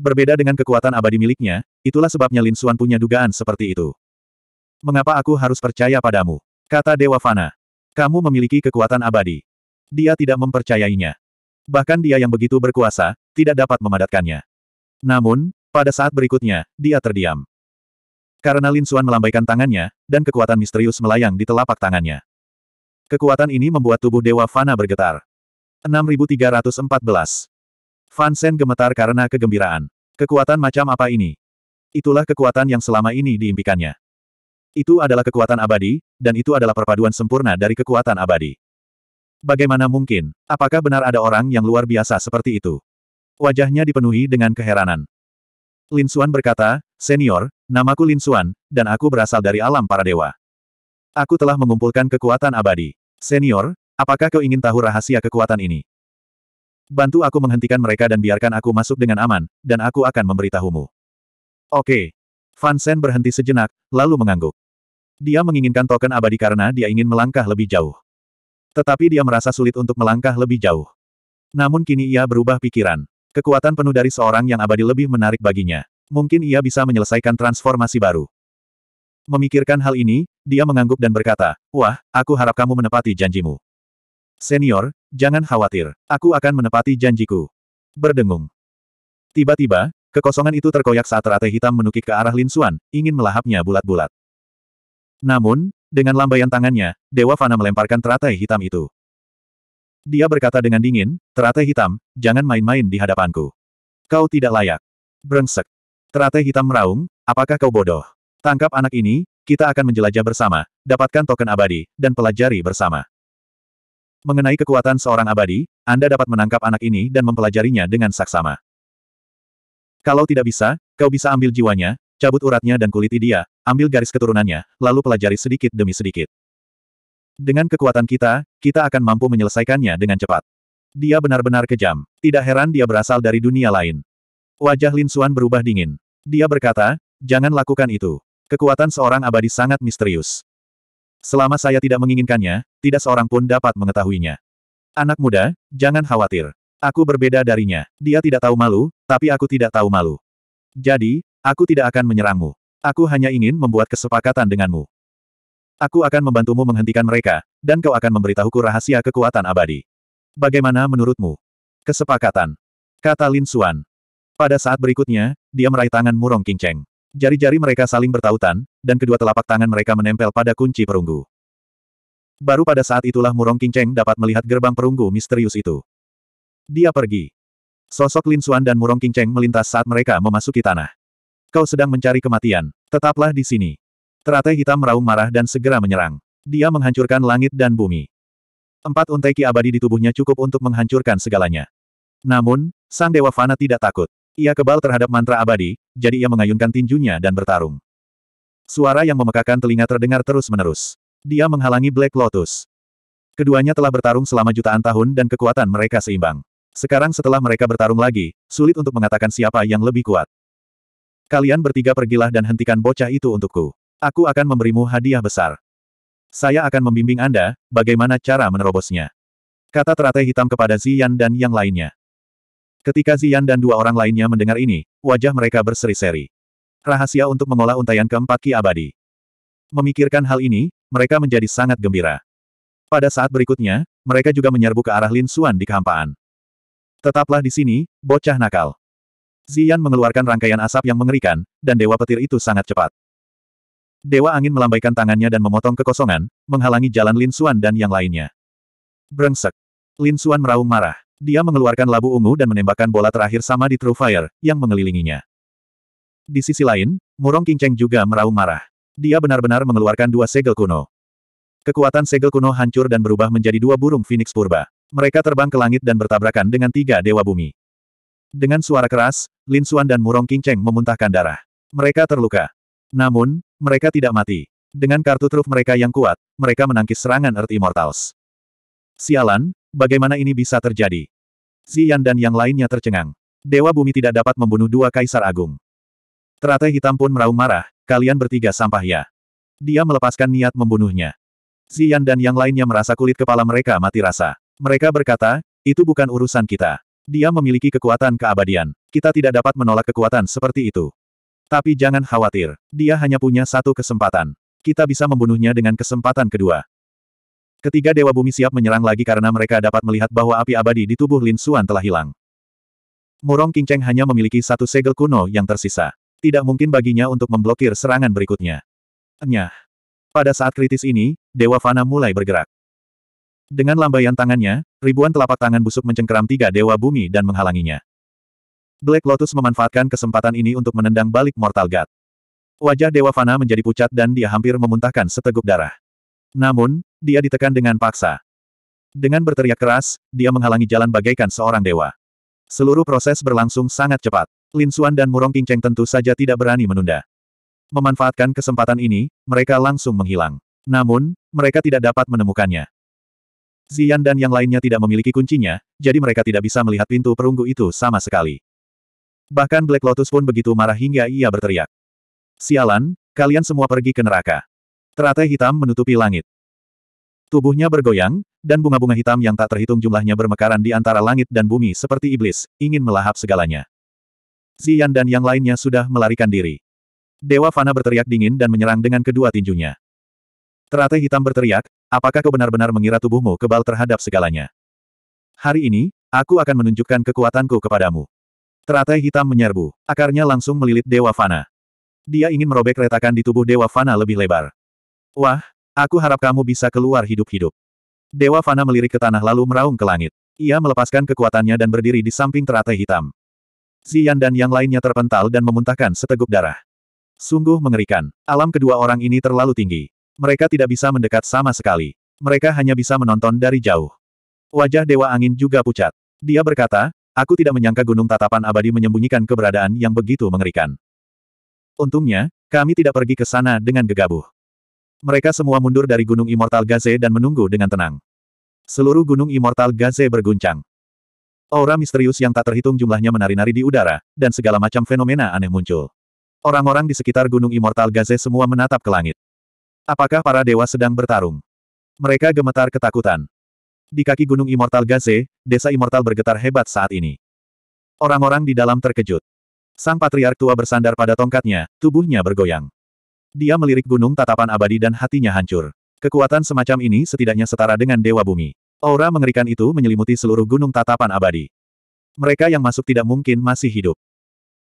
Berbeda dengan kekuatan abadi miliknya, itulah sebabnya Lin Xuan punya dugaan seperti itu. Mengapa aku harus percaya padamu? Kata Dewa Fana. Kamu memiliki kekuatan abadi. Dia tidak mempercayainya. Bahkan dia yang begitu berkuasa, tidak dapat memadatkannya. Namun, pada saat berikutnya, dia terdiam. Karena Lin Xuan melambaikan tangannya, dan kekuatan misterius melayang di telapak tangannya. Kekuatan ini membuat tubuh Dewa Fana bergetar. 6314 Sen gemetar karena kegembiraan. Kekuatan macam apa ini? Itulah kekuatan yang selama ini diimpikannya. Itu adalah kekuatan abadi, dan itu adalah perpaduan sempurna dari kekuatan abadi. Bagaimana mungkin? Apakah benar ada orang yang luar biasa seperti itu? Wajahnya dipenuhi dengan keheranan. Lin Xuan berkata, Senior, namaku Lin Xuan, dan aku berasal dari alam para dewa. Aku telah mengumpulkan kekuatan abadi. Senior, apakah kau ingin tahu rahasia kekuatan ini? Bantu aku menghentikan mereka dan biarkan aku masuk dengan aman, dan aku akan memberitahumu. Oke. Van Sen berhenti sejenak, lalu mengangguk. Dia menginginkan token abadi karena dia ingin melangkah lebih jauh. Tetapi dia merasa sulit untuk melangkah lebih jauh. Namun kini ia berubah pikiran. Kekuatan penuh dari seorang yang abadi lebih menarik baginya. Mungkin ia bisa menyelesaikan transformasi baru. Memikirkan hal ini, dia mengangguk dan berkata, Wah, aku harap kamu menepati janjimu. Senior, Jangan khawatir, aku akan menepati janjiku. Berdengung. Tiba-tiba, kekosongan itu terkoyak saat rate hitam menukik ke arah Lin Xuan, ingin melahapnya bulat-bulat. Namun, dengan lambaian tangannya, Dewa Fana melemparkan teratai hitam itu. Dia berkata dengan dingin, teratai hitam, jangan main-main di hadapanku. Kau tidak layak. Brengsek. Teratai hitam meraung, apakah kau bodoh? Tangkap anak ini, kita akan menjelajah bersama, dapatkan token abadi, dan pelajari bersama. Mengenai kekuatan seorang abadi, Anda dapat menangkap anak ini dan mempelajarinya dengan saksama. Kalau tidak bisa, kau bisa ambil jiwanya, cabut uratnya dan kuliti dia, ambil garis keturunannya, lalu pelajari sedikit demi sedikit. Dengan kekuatan kita, kita akan mampu menyelesaikannya dengan cepat. Dia benar-benar kejam. Tidak heran dia berasal dari dunia lain. Wajah Lin Suan berubah dingin. Dia berkata, jangan lakukan itu. Kekuatan seorang abadi sangat misterius. Selama saya tidak menginginkannya, tidak seorang pun dapat mengetahuinya. Anak muda, jangan khawatir. Aku berbeda darinya. Dia tidak tahu malu, tapi aku tidak tahu malu. Jadi, aku tidak akan menyerangmu. Aku hanya ingin membuat kesepakatan denganmu. Aku akan membantumu menghentikan mereka, dan kau akan memberitahuku rahasia kekuatan abadi. Bagaimana menurutmu? Kesepakatan. Kata Lin Xuan. Pada saat berikutnya, dia meraih tangan Murong King Cheng. Jari-jari mereka saling bertautan, dan kedua telapak tangan mereka menempel pada kunci perunggu. Baru pada saat itulah Murong Kinceng dapat melihat gerbang perunggu misterius itu. Dia pergi. Sosok Lin Xuan dan Murong Kinceng melintas saat mereka memasuki tanah. Kau sedang mencari kematian. Tetaplah di sini. Teratai hitam meraung marah dan segera menyerang. Dia menghancurkan langit dan bumi. Empat untai ki abadi di tubuhnya cukup untuk menghancurkan segalanya. Namun, Sang Dewa Fana tidak takut. Ia kebal terhadap mantra abadi, jadi ia mengayunkan tinjunya dan bertarung. Suara yang memekakan telinga terdengar terus-menerus. Dia menghalangi Black Lotus. Keduanya telah bertarung selama jutaan tahun dan kekuatan mereka seimbang. Sekarang setelah mereka bertarung lagi, sulit untuk mengatakan siapa yang lebih kuat. Kalian bertiga pergilah dan hentikan bocah itu untukku. Aku akan memberimu hadiah besar. Saya akan membimbing Anda, bagaimana cara menerobosnya. Kata teratai hitam kepada Zian dan yang lainnya. Ketika Zian dan dua orang lainnya mendengar ini, wajah mereka berseri-seri. Rahasia untuk mengolah untayan keempat Ki Abadi. Memikirkan hal ini, mereka menjadi sangat gembira. Pada saat berikutnya, mereka juga menyerbu ke arah Lin Suan di kehampaan. Tetaplah di sini, bocah nakal. Zian mengeluarkan rangkaian asap yang mengerikan, dan dewa petir itu sangat cepat. Dewa angin melambaikan tangannya dan memotong kekosongan, menghalangi jalan Lin Suan dan yang lainnya. Brengsek. Lin Suan meraung marah. Dia mengeluarkan labu ungu dan menembakkan bola terakhir sama di True Fire, yang mengelilinginya. Di sisi lain, Murong Qingcheng juga meraung marah. Dia benar-benar mengeluarkan dua segel kuno. Kekuatan segel kuno hancur dan berubah menjadi dua burung Phoenix Purba. Mereka terbang ke langit dan bertabrakan dengan tiga dewa bumi. Dengan suara keras, Lin Xuan dan Murong Qingcheng memuntahkan darah. Mereka terluka. Namun, mereka tidak mati. Dengan kartu truf mereka yang kuat, mereka menangkis serangan Earth Immortals. Sialan, Bagaimana ini bisa terjadi? Zian dan yang lainnya tercengang. Dewa bumi tidak dapat membunuh dua kaisar agung. Teratai hitam pun meraung marah, kalian bertiga sampah ya. Dia melepaskan niat membunuhnya. Zian dan yang lainnya merasa kulit kepala mereka mati rasa. Mereka berkata, itu bukan urusan kita. Dia memiliki kekuatan keabadian. Kita tidak dapat menolak kekuatan seperti itu. Tapi jangan khawatir, dia hanya punya satu kesempatan. Kita bisa membunuhnya dengan kesempatan kedua. Ketiga Dewa Bumi siap menyerang lagi karena mereka dapat melihat bahwa api abadi di tubuh Lin Xuan telah hilang. Murong Qingcheng hanya memiliki satu segel kuno yang tersisa. Tidak mungkin baginya untuk memblokir serangan berikutnya. Nyah. Pada saat kritis ini, Dewa Fana mulai bergerak. Dengan lambaian tangannya, ribuan telapak tangan busuk mencengkeram tiga Dewa Bumi dan menghalanginya. Black Lotus memanfaatkan kesempatan ini untuk menendang balik Mortal God. Wajah Dewa Fana menjadi pucat dan dia hampir memuntahkan seteguk darah. Namun, dia ditekan dengan paksa. Dengan berteriak keras, dia menghalangi jalan bagaikan seorang dewa. Seluruh proses berlangsung sangat cepat. Lin Xuan dan Murong Qingcheng tentu saja tidak berani menunda. Memanfaatkan kesempatan ini, mereka langsung menghilang. Namun, mereka tidak dapat menemukannya. Zian dan yang lainnya tidak memiliki kuncinya, jadi mereka tidak bisa melihat pintu perunggu itu sama sekali. Bahkan Black Lotus pun begitu marah hingga ia berteriak. Sialan, kalian semua pergi ke neraka. Teratai hitam menutupi langit. Tubuhnya bergoyang, dan bunga-bunga hitam yang tak terhitung jumlahnya bermekaran di antara langit dan bumi seperti iblis, ingin melahap segalanya. Zian dan yang lainnya sudah melarikan diri. Dewa Fana berteriak dingin dan menyerang dengan kedua tinjunya. Teratai hitam berteriak, apakah kau benar-benar mengira tubuhmu kebal terhadap segalanya? Hari ini, aku akan menunjukkan kekuatanku kepadamu. Teratai hitam menyerbu, akarnya langsung melilit Dewa Fana. Dia ingin merobek retakan di tubuh Dewa Fana lebih lebar. Wah, Aku harap kamu bisa keluar hidup-hidup. Dewa Fana melirik ke tanah lalu meraung ke langit. Ia melepaskan kekuatannya dan berdiri di samping teratai hitam. Zian dan yang lainnya terpental dan memuntahkan seteguk darah. Sungguh mengerikan. Alam kedua orang ini terlalu tinggi. Mereka tidak bisa mendekat sama sekali. Mereka hanya bisa menonton dari jauh. Wajah Dewa Angin juga pucat. Dia berkata, Aku tidak menyangka gunung tatapan abadi menyembunyikan keberadaan yang begitu mengerikan. Untungnya, kami tidak pergi ke sana dengan gegabah. Mereka semua mundur dari Gunung Immortal Gaze dan menunggu dengan tenang. Seluruh Gunung Immortal Gaze berguncang. Aura misterius yang tak terhitung jumlahnya menari-nari di udara, dan segala macam fenomena aneh muncul. Orang-orang di sekitar Gunung Immortal Gaze semua menatap ke langit. Apakah para dewa sedang bertarung? Mereka gemetar ketakutan. Di kaki Gunung Immortal Gaze, desa Immortal bergetar hebat saat ini. Orang-orang di dalam terkejut. Sang Patriark tua bersandar pada tongkatnya, tubuhnya bergoyang. Dia melirik gunung tatapan abadi dan hatinya hancur. Kekuatan semacam ini setidaknya setara dengan Dewa Bumi. Aura mengerikan itu menyelimuti seluruh gunung tatapan abadi. Mereka yang masuk tidak mungkin masih hidup.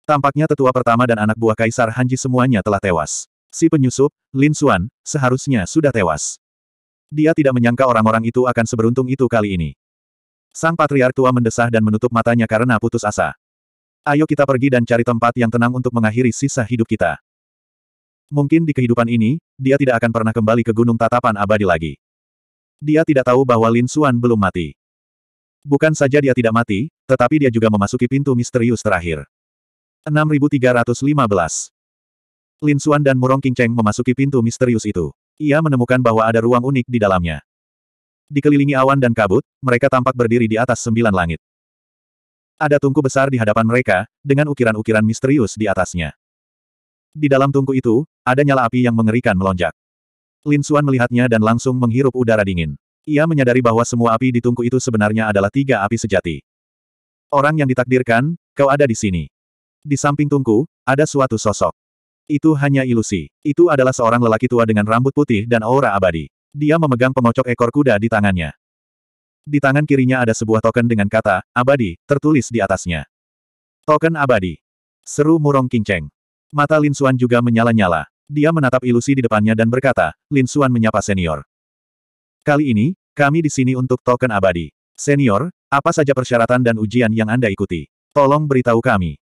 Tampaknya tetua pertama dan anak buah Kaisar Hanji semuanya telah tewas. Si penyusup, Lin Xuan, seharusnya sudah tewas. Dia tidak menyangka orang-orang itu akan seberuntung itu kali ini. Sang Patriark tua mendesah dan menutup matanya karena putus asa. Ayo kita pergi dan cari tempat yang tenang untuk mengakhiri sisa hidup kita. Mungkin di kehidupan ini, dia tidak akan pernah kembali ke Gunung Tatapan Abadi lagi. Dia tidak tahu bahwa Lin Xuan belum mati. Bukan saja dia tidak mati, tetapi dia juga memasuki pintu misterius terakhir. 6315 Lin Xuan dan Murong Qingcheng memasuki pintu misterius itu. Ia menemukan bahwa ada ruang unik di dalamnya. Dikelilingi awan dan kabut, mereka tampak berdiri di atas sembilan langit. Ada tungku besar di hadapan mereka, dengan ukiran-ukiran misterius di atasnya. Di dalam tungku itu, ada nyala api yang mengerikan melonjak. Lin Xuan melihatnya dan langsung menghirup udara dingin. Ia menyadari bahwa semua api di tungku itu sebenarnya adalah tiga api sejati. Orang yang ditakdirkan, kau ada di sini. Di samping tungku, ada suatu sosok. Itu hanya ilusi. Itu adalah seorang lelaki tua dengan rambut putih dan aura abadi. Dia memegang pengocok ekor kuda di tangannya. Di tangan kirinya ada sebuah token dengan kata, abadi, tertulis di atasnya. Token abadi. Seru Murong Kinceng. Mata Lin Suan juga menyala-nyala. Dia menatap ilusi di depannya dan berkata, Lin Suan menyapa senior. Kali ini, kami di sini untuk token abadi. Senior, apa saja persyaratan dan ujian yang Anda ikuti? Tolong beritahu kami.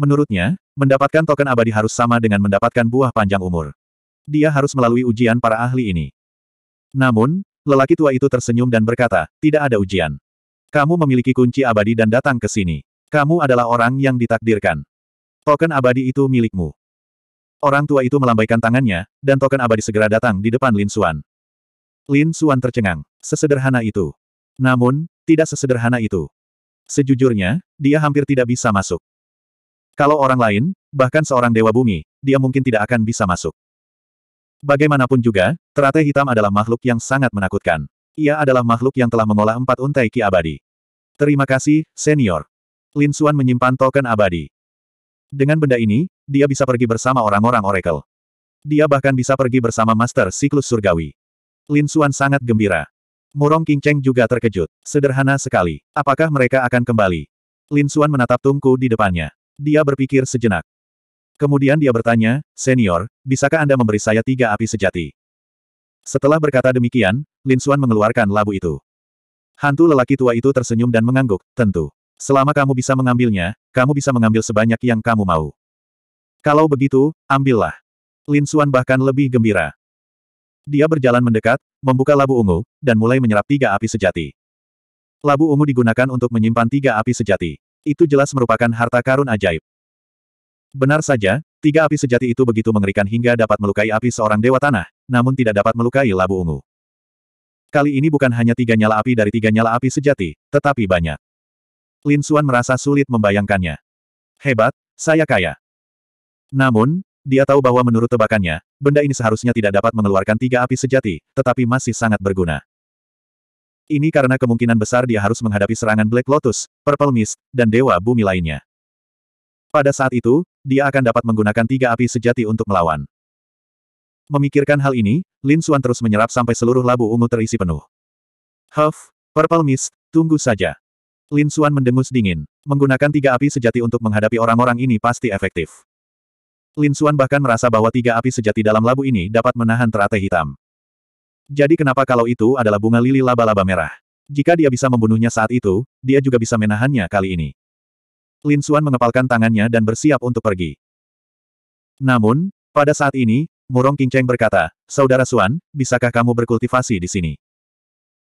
Menurutnya, mendapatkan token abadi harus sama dengan mendapatkan buah panjang umur. Dia harus melalui ujian para ahli ini. Namun, lelaki tua itu tersenyum dan berkata, tidak ada ujian. Kamu memiliki kunci abadi dan datang ke sini. Kamu adalah orang yang ditakdirkan. Token abadi itu milikmu. Orang tua itu melambaikan tangannya, dan token abadi segera datang di depan Lin Xuan. Lin Xuan tercengang. Sesederhana itu. Namun, tidak sesederhana itu. Sejujurnya, dia hampir tidak bisa masuk. Kalau orang lain, bahkan seorang dewa bumi, dia mungkin tidak akan bisa masuk. Bagaimanapun juga, terate hitam adalah makhluk yang sangat menakutkan. Ia adalah makhluk yang telah mengolah empat untai ki abadi. Terima kasih, senior. Lin Xuan menyimpan token abadi. Dengan benda ini, dia bisa pergi bersama orang-orang Oracle. Dia bahkan bisa pergi bersama Master Siklus Surgawi. Lin Suan sangat gembira. Murong King Cheng juga terkejut. Sederhana sekali. Apakah mereka akan kembali? Lin Suan menatap Tungku di depannya. Dia berpikir sejenak. Kemudian dia bertanya, Senior, bisakah Anda memberi saya tiga api sejati? Setelah berkata demikian, Lin Suan mengeluarkan labu itu. Hantu lelaki tua itu tersenyum dan mengangguk, tentu. Selama kamu bisa mengambilnya, kamu bisa mengambil sebanyak yang kamu mau. Kalau begitu, ambillah. Lin Xuan bahkan lebih gembira. Dia berjalan mendekat, membuka labu ungu, dan mulai menyerap tiga api sejati. Labu ungu digunakan untuk menyimpan tiga api sejati. Itu jelas merupakan harta karun ajaib. Benar saja, tiga api sejati itu begitu mengerikan hingga dapat melukai api seorang dewa tanah, namun tidak dapat melukai labu ungu. Kali ini bukan hanya tiga nyala api dari tiga nyala api sejati, tetapi banyak. Lin Xuan merasa sulit membayangkannya. Hebat, saya kaya. Namun, dia tahu bahwa menurut tebakannya, benda ini seharusnya tidak dapat mengeluarkan tiga api sejati, tetapi masih sangat berguna. Ini karena kemungkinan besar dia harus menghadapi serangan Black Lotus, Purple Mist, dan Dewa Bumi lainnya. Pada saat itu, dia akan dapat menggunakan tiga api sejati untuk melawan. Memikirkan hal ini, Lin Xuan terus menyerap sampai seluruh labu ungu terisi penuh. Huff, Purple Mist, tunggu saja. Lin Xuan mendengus dingin. Menggunakan tiga api sejati untuk menghadapi orang-orang ini pasti efektif. Lin Xuan bahkan merasa bahwa tiga api sejati dalam labu ini dapat menahan teratai hitam. Jadi kenapa kalau itu adalah bunga lili laba-laba merah? Jika dia bisa membunuhnya saat itu, dia juga bisa menahannya kali ini. Lin Xuan mengepalkan tangannya dan bersiap untuk pergi. Namun, pada saat ini, Murong Kinceng berkata, Saudara Suan, bisakah kamu berkultivasi di sini?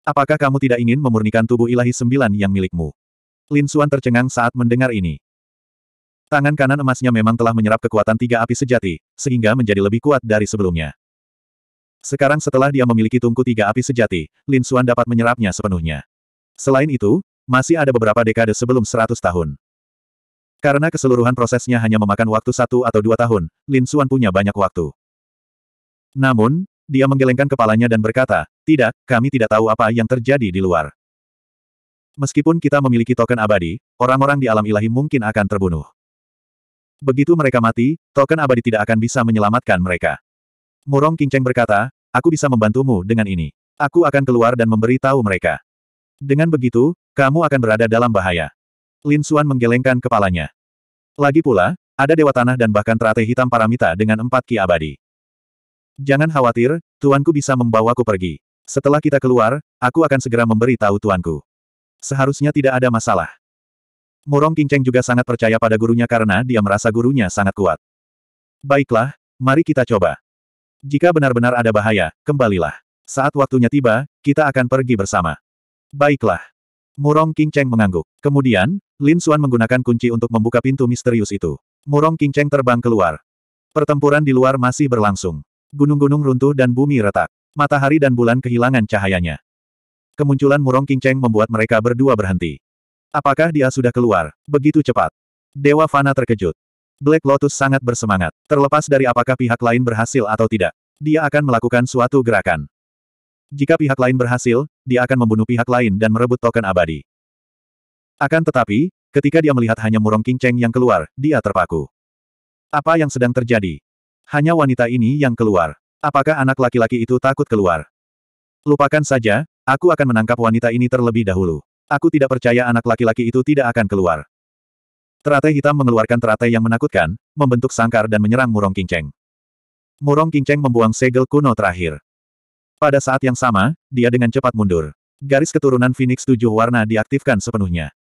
Apakah kamu tidak ingin memurnikan tubuh ilahi sembilan yang milikmu? Lin Xuan tercengang saat mendengar ini. Tangan kanan emasnya memang telah menyerap kekuatan tiga api sejati, sehingga menjadi lebih kuat dari sebelumnya. Sekarang setelah dia memiliki tungku tiga api sejati, Lin Xuan dapat menyerapnya sepenuhnya. Selain itu, masih ada beberapa dekade sebelum seratus tahun. Karena keseluruhan prosesnya hanya memakan waktu satu atau dua tahun, Lin Xuan punya banyak waktu. Namun, dia menggelengkan kepalanya dan berkata, tidak, kami tidak tahu apa yang terjadi di luar. Meskipun kita memiliki token abadi, orang-orang di alam ilahi mungkin akan terbunuh. Begitu mereka mati, token abadi tidak akan bisa menyelamatkan mereka. Murong Kingcheng berkata, aku bisa membantumu dengan ini. Aku akan keluar dan memberi tahu mereka. Dengan begitu, kamu akan berada dalam bahaya. Lin Xuan menggelengkan kepalanya. Lagi pula, ada Dewa Tanah dan bahkan trate hitam paramita dengan empat ki abadi. Jangan khawatir, tuanku bisa membawaku pergi. Setelah kita keluar, aku akan segera memberi tahu tuanku. Seharusnya tidak ada masalah. Murong Cheng juga sangat percaya pada gurunya karena dia merasa gurunya sangat kuat. Baiklah, mari kita coba. Jika benar-benar ada bahaya, kembalilah. Saat waktunya tiba, kita akan pergi bersama. Baiklah. Murong Cheng mengangguk. Kemudian, Lin Xuan menggunakan kunci untuk membuka pintu misterius itu. Murong Cheng terbang keluar. Pertempuran di luar masih berlangsung. Gunung-gunung runtuh dan bumi retak. Matahari dan bulan kehilangan cahayanya. Kemunculan Murong Kinceng membuat mereka berdua berhenti. Apakah dia sudah keluar, begitu cepat? Dewa Fana terkejut. Black Lotus sangat bersemangat, terlepas dari apakah pihak lain berhasil atau tidak. Dia akan melakukan suatu gerakan. Jika pihak lain berhasil, dia akan membunuh pihak lain dan merebut token abadi. Akan tetapi, ketika dia melihat hanya Murong Kinceng yang keluar, dia terpaku. Apa yang sedang terjadi? Hanya wanita ini yang keluar. Apakah anak laki-laki itu takut keluar? Lupakan saja, aku akan menangkap wanita ini terlebih dahulu. Aku tidak percaya anak laki-laki itu tidak akan keluar. Teratai hitam mengeluarkan teratai yang menakutkan, membentuk sangkar dan menyerang Murong Kinceng. Murong Kinceng membuang segel kuno terakhir. Pada saat yang sama, dia dengan cepat mundur. Garis keturunan Phoenix tujuh warna diaktifkan sepenuhnya.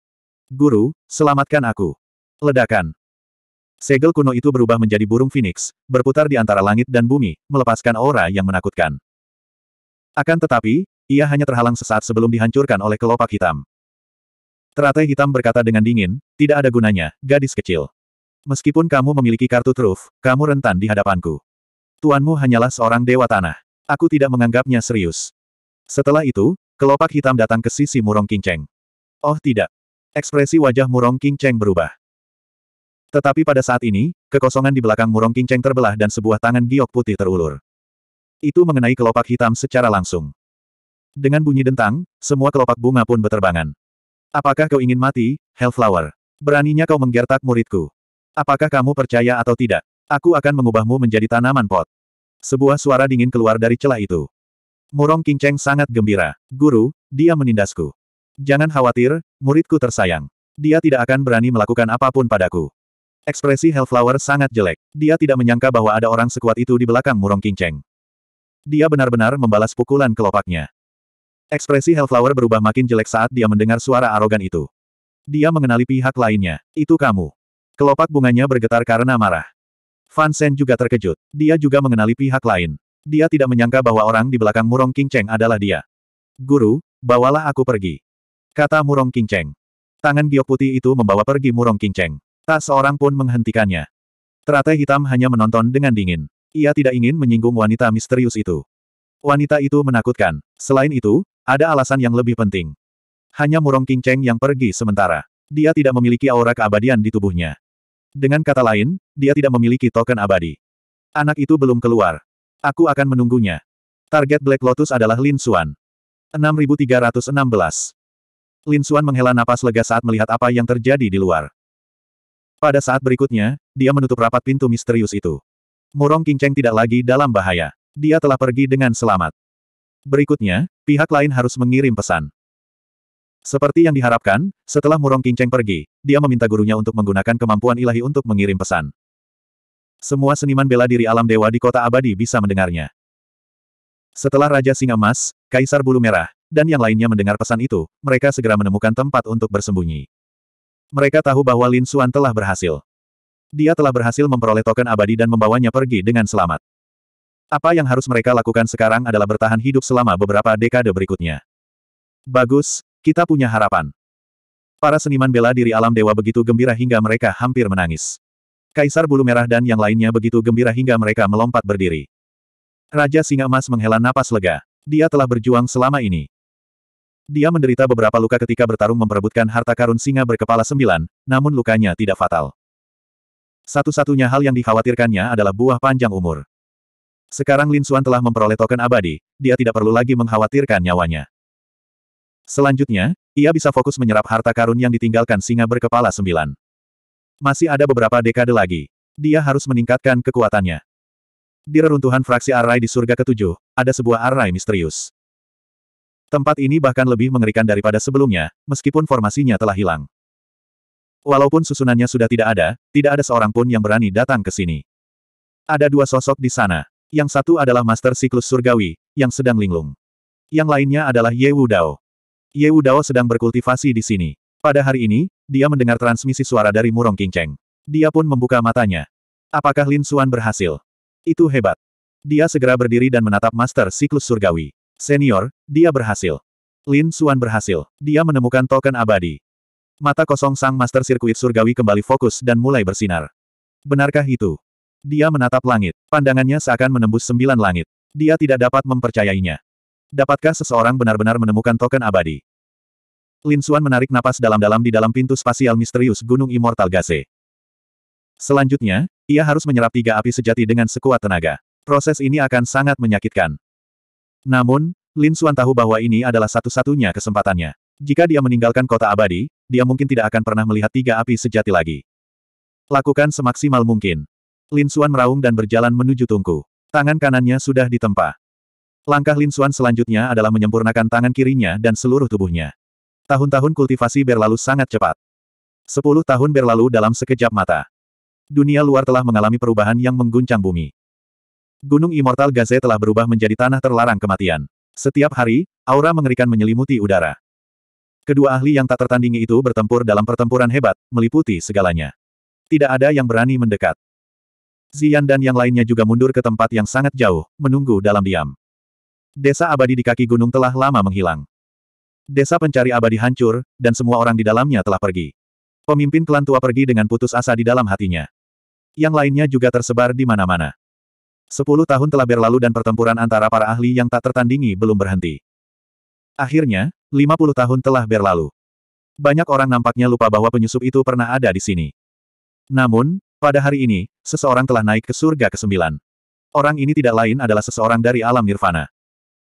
Guru, selamatkan aku. Ledakan. Segel kuno itu berubah menjadi burung phoenix, berputar di antara langit dan bumi, melepaskan aura yang menakutkan. Akan tetapi, ia hanya terhalang sesaat sebelum dihancurkan oleh kelopak hitam. Teratai hitam berkata dengan dingin, tidak ada gunanya, gadis kecil. Meskipun kamu memiliki kartu truf, kamu rentan di hadapanku. Tuanmu hanyalah seorang dewa tanah. Aku tidak menganggapnya serius. Setelah itu, kelopak hitam datang ke sisi Murong Kinceng. Oh tidak. Ekspresi wajah Murong Kinceng berubah. Tetapi pada saat ini, kekosongan di belakang murong kinceng terbelah dan sebuah tangan giok putih terulur. Itu mengenai kelopak hitam secara langsung. Dengan bunyi dentang, semua kelopak bunga pun beterbangan. Apakah kau ingin mati, Hellflower? Beraninya kau menggertak muridku. Apakah kamu percaya atau tidak? Aku akan mengubahmu menjadi tanaman pot. Sebuah suara dingin keluar dari celah itu. Murong Kinceng sangat gembira. Guru, dia menindasku. Jangan khawatir, muridku tersayang. Dia tidak akan berani melakukan apapun padaku. Ekspresi Hellflower sangat jelek. Dia tidak menyangka bahwa ada orang sekuat itu di belakang Murong Kingceng. Dia benar-benar membalas pukulan kelopaknya. Ekspresi Hellflower berubah makin jelek saat dia mendengar suara arogan itu. Dia mengenali pihak lainnya. Itu kamu. Kelopak bunganya bergetar karena marah. Fan Sen juga terkejut. Dia juga mengenali pihak lain. Dia tidak menyangka bahwa orang di belakang Murong Kingceng adalah dia. Guru, bawalah aku pergi. Kata Murong Kingceng. Tangan giok putih itu membawa pergi Murong Kingceng. Tak seorang pun menghentikannya. Teratai hitam hanya menonton dengan dingin. Ia tidak ingin menyinggung wanita misterius itu. Wanita itu menakutkan. Selain itu, ada alasan yang lebih penting. Hanya Murong King Cheng yang pergi sementara. Dia tidak memiliki aura keabadian di tubuhnya. Dengan kata lain, dia tidak memiliki token abadi. Anak itu belum keluar. Aku akan menunggunya. Target Black Lotus adalah Lin Xuan. 6316. Lin Xuan menghela napas lega saat melihat apa yang terjadi di luar. Pada saat berikutnya, dia menutup rapat pintu misterius itu. Murong Kingceng tidak lagi dalam bahaya. Dia telah pergi dengan selamat. Berikutnya, pihak lain harus mengirim pesan. Seperti yang diharapkan, setelah Murong Kinceng pergi, dia meminta gurunya untuk menggunakan kemampuan ilahi untuk mengirim pesan. Semua seniman bela diri alam dewa di kota abadi bisa mendengarnya. Setelah Raja Singa Emas, Kaisar Bulu Merah, dan yang lainnya mendengar pesan itu, mereka segera menemukan tempat untuk bersembunyi. Mereka tahu bahwa Lin Xuan telah berhasil. Dia telah berhasil memperoleh token abadi dan membawanya pergi dengan selamat. Apa yang harus mereka lakukan sekarang adalah bertahan hidup selama beberapa dekade berikutnya. Bagus, kita punya harapan. Para seniman bela diri alam dewa begitu gembira hingga mereka hampir menangis. Kaisar Bulu Merah dan yang lainnya begitu gembira hingga mereka melompat berdiri. Raja Singa Emas menghela napas lega. Dia telah berjuang selama ini. Dia menderita beberapa luka ketika bertarung memperebutkan harta karun singa berkepala sembilan, namun lukanya tidak fatal. Satu-satunya hal yang dikhawatirkannya adalah buah panjang umur. Sekarang Lin Xuan telah memperoleh token abadi, dia tidak perlu lagi mengkhawatirkan nyawanya. Selanjutnya, ia bisa fokus menyerap harta karun yang ditinggalkan singa berkepala sembilan. Masih ada beberapa dekade lagi. Dia harus meningkatkan kekuatannya. Di reruntuhan fraksi arai di surga ketujuh, ada sebuah arai misterius. Tempat ini bahkan lebih mengerikan daripada sebelumnya, meskipun formasinya telah hilang. Walaupun susunannya sudah tidak ada, tidak ada seorang pun yang berani datang ke sini. Ada dua sosok di sana. Yang satu adalah Master Siklus Surgawi, yang sedang linglung. Yang lainnya adalah Ye Wu Dao. Ye Wu Dao sedang berkultivasi di sini. Pada hari ini, dia mendengar transmisi suara dari Murong Cheng. Dia pun membuka matanya. Apakah Lin Suan berhasil? Itu hebat. Dia segera berdiri dan menatap Master Siklus Surgawi. Senior, dia berhasil. Lin Suan berhasil. Dia menemukan token abadi. Mata kosong sang master sirkuit surgawi kembali fokus dan mulai bersinar. Benarkah itu? Dia menatap langit. Pandangannya seakan menembus sembilan langit. Dia tidak dapat mempercayainya. Dapatkah seseorang benar-benar menemukan token abadi? Lin Suan menarik napas dalam-dalam di dalam pintu spasial misterius Gunung Immortal Gase. Selanjutnya, ia harus menyerap tiga api sejati dengan sekuat tenaga. Proses ini akan sangat menyakitkan. Namun, Lin Xuan tahu bahwa ini adalah satu-satunya kesempatannya. Jika dia meninggalkan kota abadi, dia mungkin tidak akan pernah melihat tiga api sejati lagi. Lakukan semaksimal mungkin. Lin Xuan meraung dan berjalan menuju tungku. Tangan kanannya sudah ditempa. Langkah Lin Xuan selanjutnya adalah menyempurnakan tangan kirinya dan seluruh tubuhnya. Tahun-tahun kultivasi berlalu sangat cepat. Sepuluh tahun berlalu dalam sekejap mata. Dunia luar telah mengalami perubahan yang mengguncang bumi. Gunung Immortal Gaze telah berubah menjadi tanah terlarang kematian. Setiap hari, aura mengerikan menyelimuti udara. Kedua ahli yang tak tertandingi itu bertempur dalam pertempuran hebat, meliputi segalanya. Tidak ada yang berani mendekat. Zian dan yang lainnya juga mundur ke tempat yang sangat jauh, menunggu dalam diam. Desa abadi di kaki gunung telah lama menghilang. Desa pencari abadi hancur, dan semua orang di dalamnya telah pergi. Pemimpin klan tua pergi dengan putus asa di dalam hatinya. Yang lainnya juga tersebar di mana-mana. Sepuluh tahun telah berlalu dan pertempuran antara para ahli yang tak tertandingi belum berhenti. Akhirnya, 50 tahun telah berlalu. Banyak orang nampaknya lupa bahwa penyusup itu pernah ada di sini. Namun, pada hari ini, seseorang telah naik ke surga ke-9. Orang ini tidak lain adalah seseorang dari alam nirvana.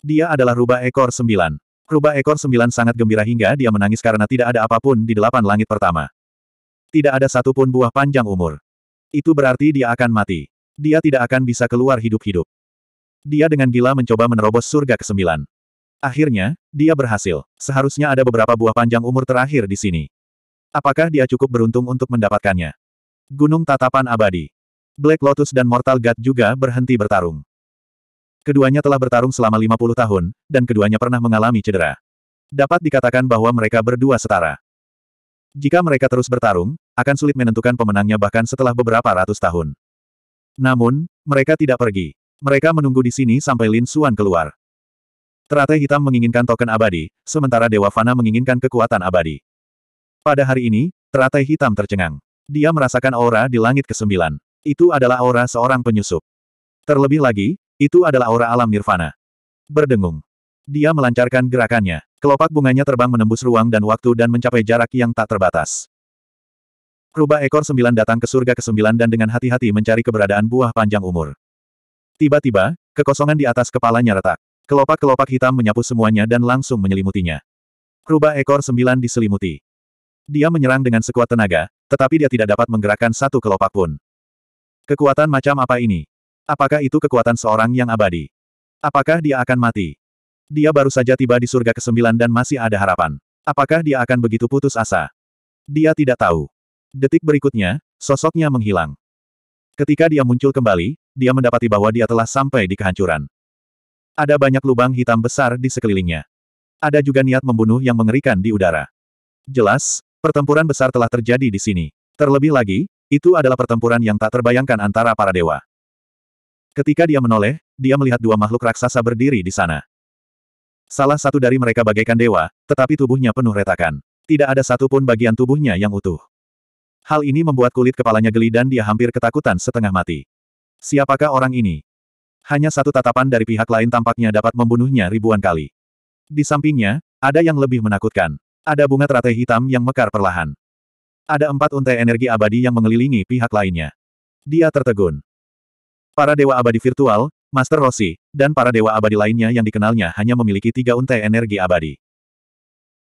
Dia adalah rubah ekor sembilan. Rubah ekor sembilan sangat gembira hingga dia menangis karena tidak ada apapun di delapan langit pertama. Tidak ada satupun buah panjang umur. Itu berarti dia akan mati. Dia tidak akan bisa keluar hidup-hidup. Dia dengan gila mencoba menerobos surga ke-9. Akhirnya, dia berhasil. Seharusnya ada beberapa buah panjang umur terakhir di sini. Apakah dia cukup beruntung untuk mendapatkannya? Gunung Tatapan Abadi. Black Lotus dan Mortal God juga berhenti bertarung. Keduanya telah bertarung selama 50 tahun, dan keduanya pernah mengalami cedera. Dapat dikatakan bahwa mereka berdua setara. Jika mereka terus bertarung, akan sulit menentukan pemenangnya bahkan setelah beberapa ratus tahun. Namun, mereka tidak pergi. Mereka menunggu di sini sampai Lin Suan keluar. Teratai hitam menginginkan token abadi, sementara Dewa Fana menginginkan kekuatan abadi. Pada hari ini, teratai hitam tercengang. Dia merasakan aura di langit kesembilan. Itu adalah aura seorang penyusup. Terlebih lagi, itu adalah aura alam nirvana. Berdengung. Dia melancarkan gerakannya. Kelopak bunganya terbang menembus ruang dan waktu dan mencapai jarak yang tak terbatas. Rubah ekor sembilan datang ke surga kesembilan dan dengan hati-hati mencari keberadaan buah panjang umur. Tiba-tiba, kekosongan di atas kepalanya retak. Kelopak-kelopak hitam menyapu semuanya dan langsung menyelimutinya. Rubah ekor sembilan diselimuti. Dia menyerang dengan sekuat tenaga, tetapi dia tidak dapat menggerakkan satu kelopak pun. Kekuatan macam apa ini? Apakah itu kekuatan seorang yang abadi? Apakah dia akan mati? Dia baru saja tiba di surga ke-9 dan masih ada harapan. Apakah dia akan begitu putus asa? Dia tidak tahu. Detik berikutnya, sosoknya menghilang. Ketika dia muncul kembali, dia mendapati bahwa dia telah sampai di kehancuran. Ada banyak lubang hitam besar di sekelilingnya. Ada juga niat membunuh yang mengerikan di udara. Jelas, pertempuran besar telah terjadi di sini. Terlebih lagi, itu adalah pertempuran yang tak terbayangkan antara para dewa. Ketika dia menoleh, dia melihat dua makhluk raksasa berdiri di sana. Salah satu dari mereka bagaikan dewa, tetapi tubuhnya penuh retakan. Tidak ada satupun bagian tubuhnya yang utuh. Hal ini membuat kulit kepalanya geli dan dia hampir ketakutan setengah mati. Siapakah orang ini? Hanya satu tatapan dari pihak lain tampaknya dapat membunuhnya ribuan kali. Di sampingnya, ada yang lebih menakutkan. Ada bunga teratai hitam yang mekar perlahan. Ada empat untai energi abadi yang mengelilingi pihak lainnya. Dia tertegun. Para dewa abadi virtual, Master Rossi, dan para dewa abadi lainnya yang dikenalnya hanya memiliki tiga untai energi abadi.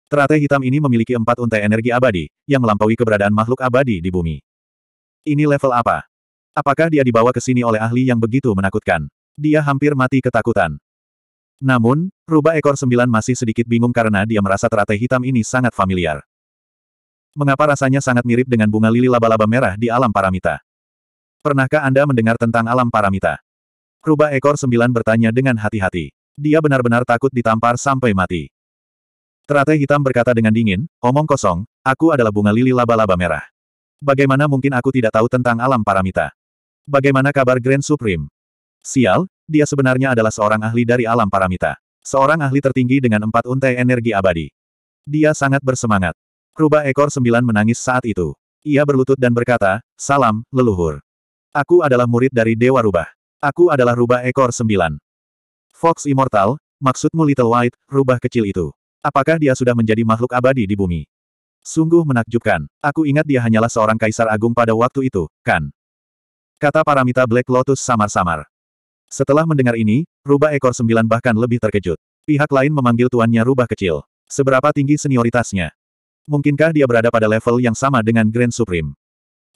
Teratai hitam ini memiliki empat untai energi abadi, yang melampaui keberadaan makhluk abadi di bumi. Ini level apa? Apakah dia dibawa ke sini oleh ahli yang begitu menakutkan? Dia hampir mati ketakutan. Namun, rubah ekor sembilan masih sedikit bingung karena dia merasa teratai hitam ini sangat familiar. Mengapa rasanya sangat mirip dengan bunga lili laba-laba merah di alam paramita? Pernahkah Anda mendengar tentang alam paramita? Rubah ekor sembilan bertanya dengan hati-hati. Dia benar-benar takut ditampar sampai mati. Teratai hitam berkata dengan dingin, omong kosong, aku adalah bunga lili laba-laba merah. Bagaimana mungkin aku tidak tahu tentang alam paramita? Bagaimana kabar Grand Supreme? Sial, dia sebenarnya adalah seorang ahli dari alam paramita. Seorang ahli tertinggi dengan empat untai energi abadi. Dia sangat bersemangat. Rubah ekor sembilan menangis saat itu. Ia berlutut dan berkata, Salam, leluhur. Aku adalah murid dari Dewa Rubah. Aku adalah Rubah ekor sembilan. Fox Immortal, maksudmu Little White, rubah kecil itu. Apakah dia sudah menjadi makhluk abadi di bumi? Sungguh menakjubkan. Aku ingat dia hanyalah seorang kaisar agung pada waktu itu, kan? Kata Paramita Black Lotus samar-samar. Setelah mendengar ini, rubah ekor sembilan bahkan lebih terkejut. Pihak lain memanggil tuannya rubah kecil. Seberapa tinggi senioritasnya? Mungkinkah dia berada pada level yang sama dengan Grand Supreme?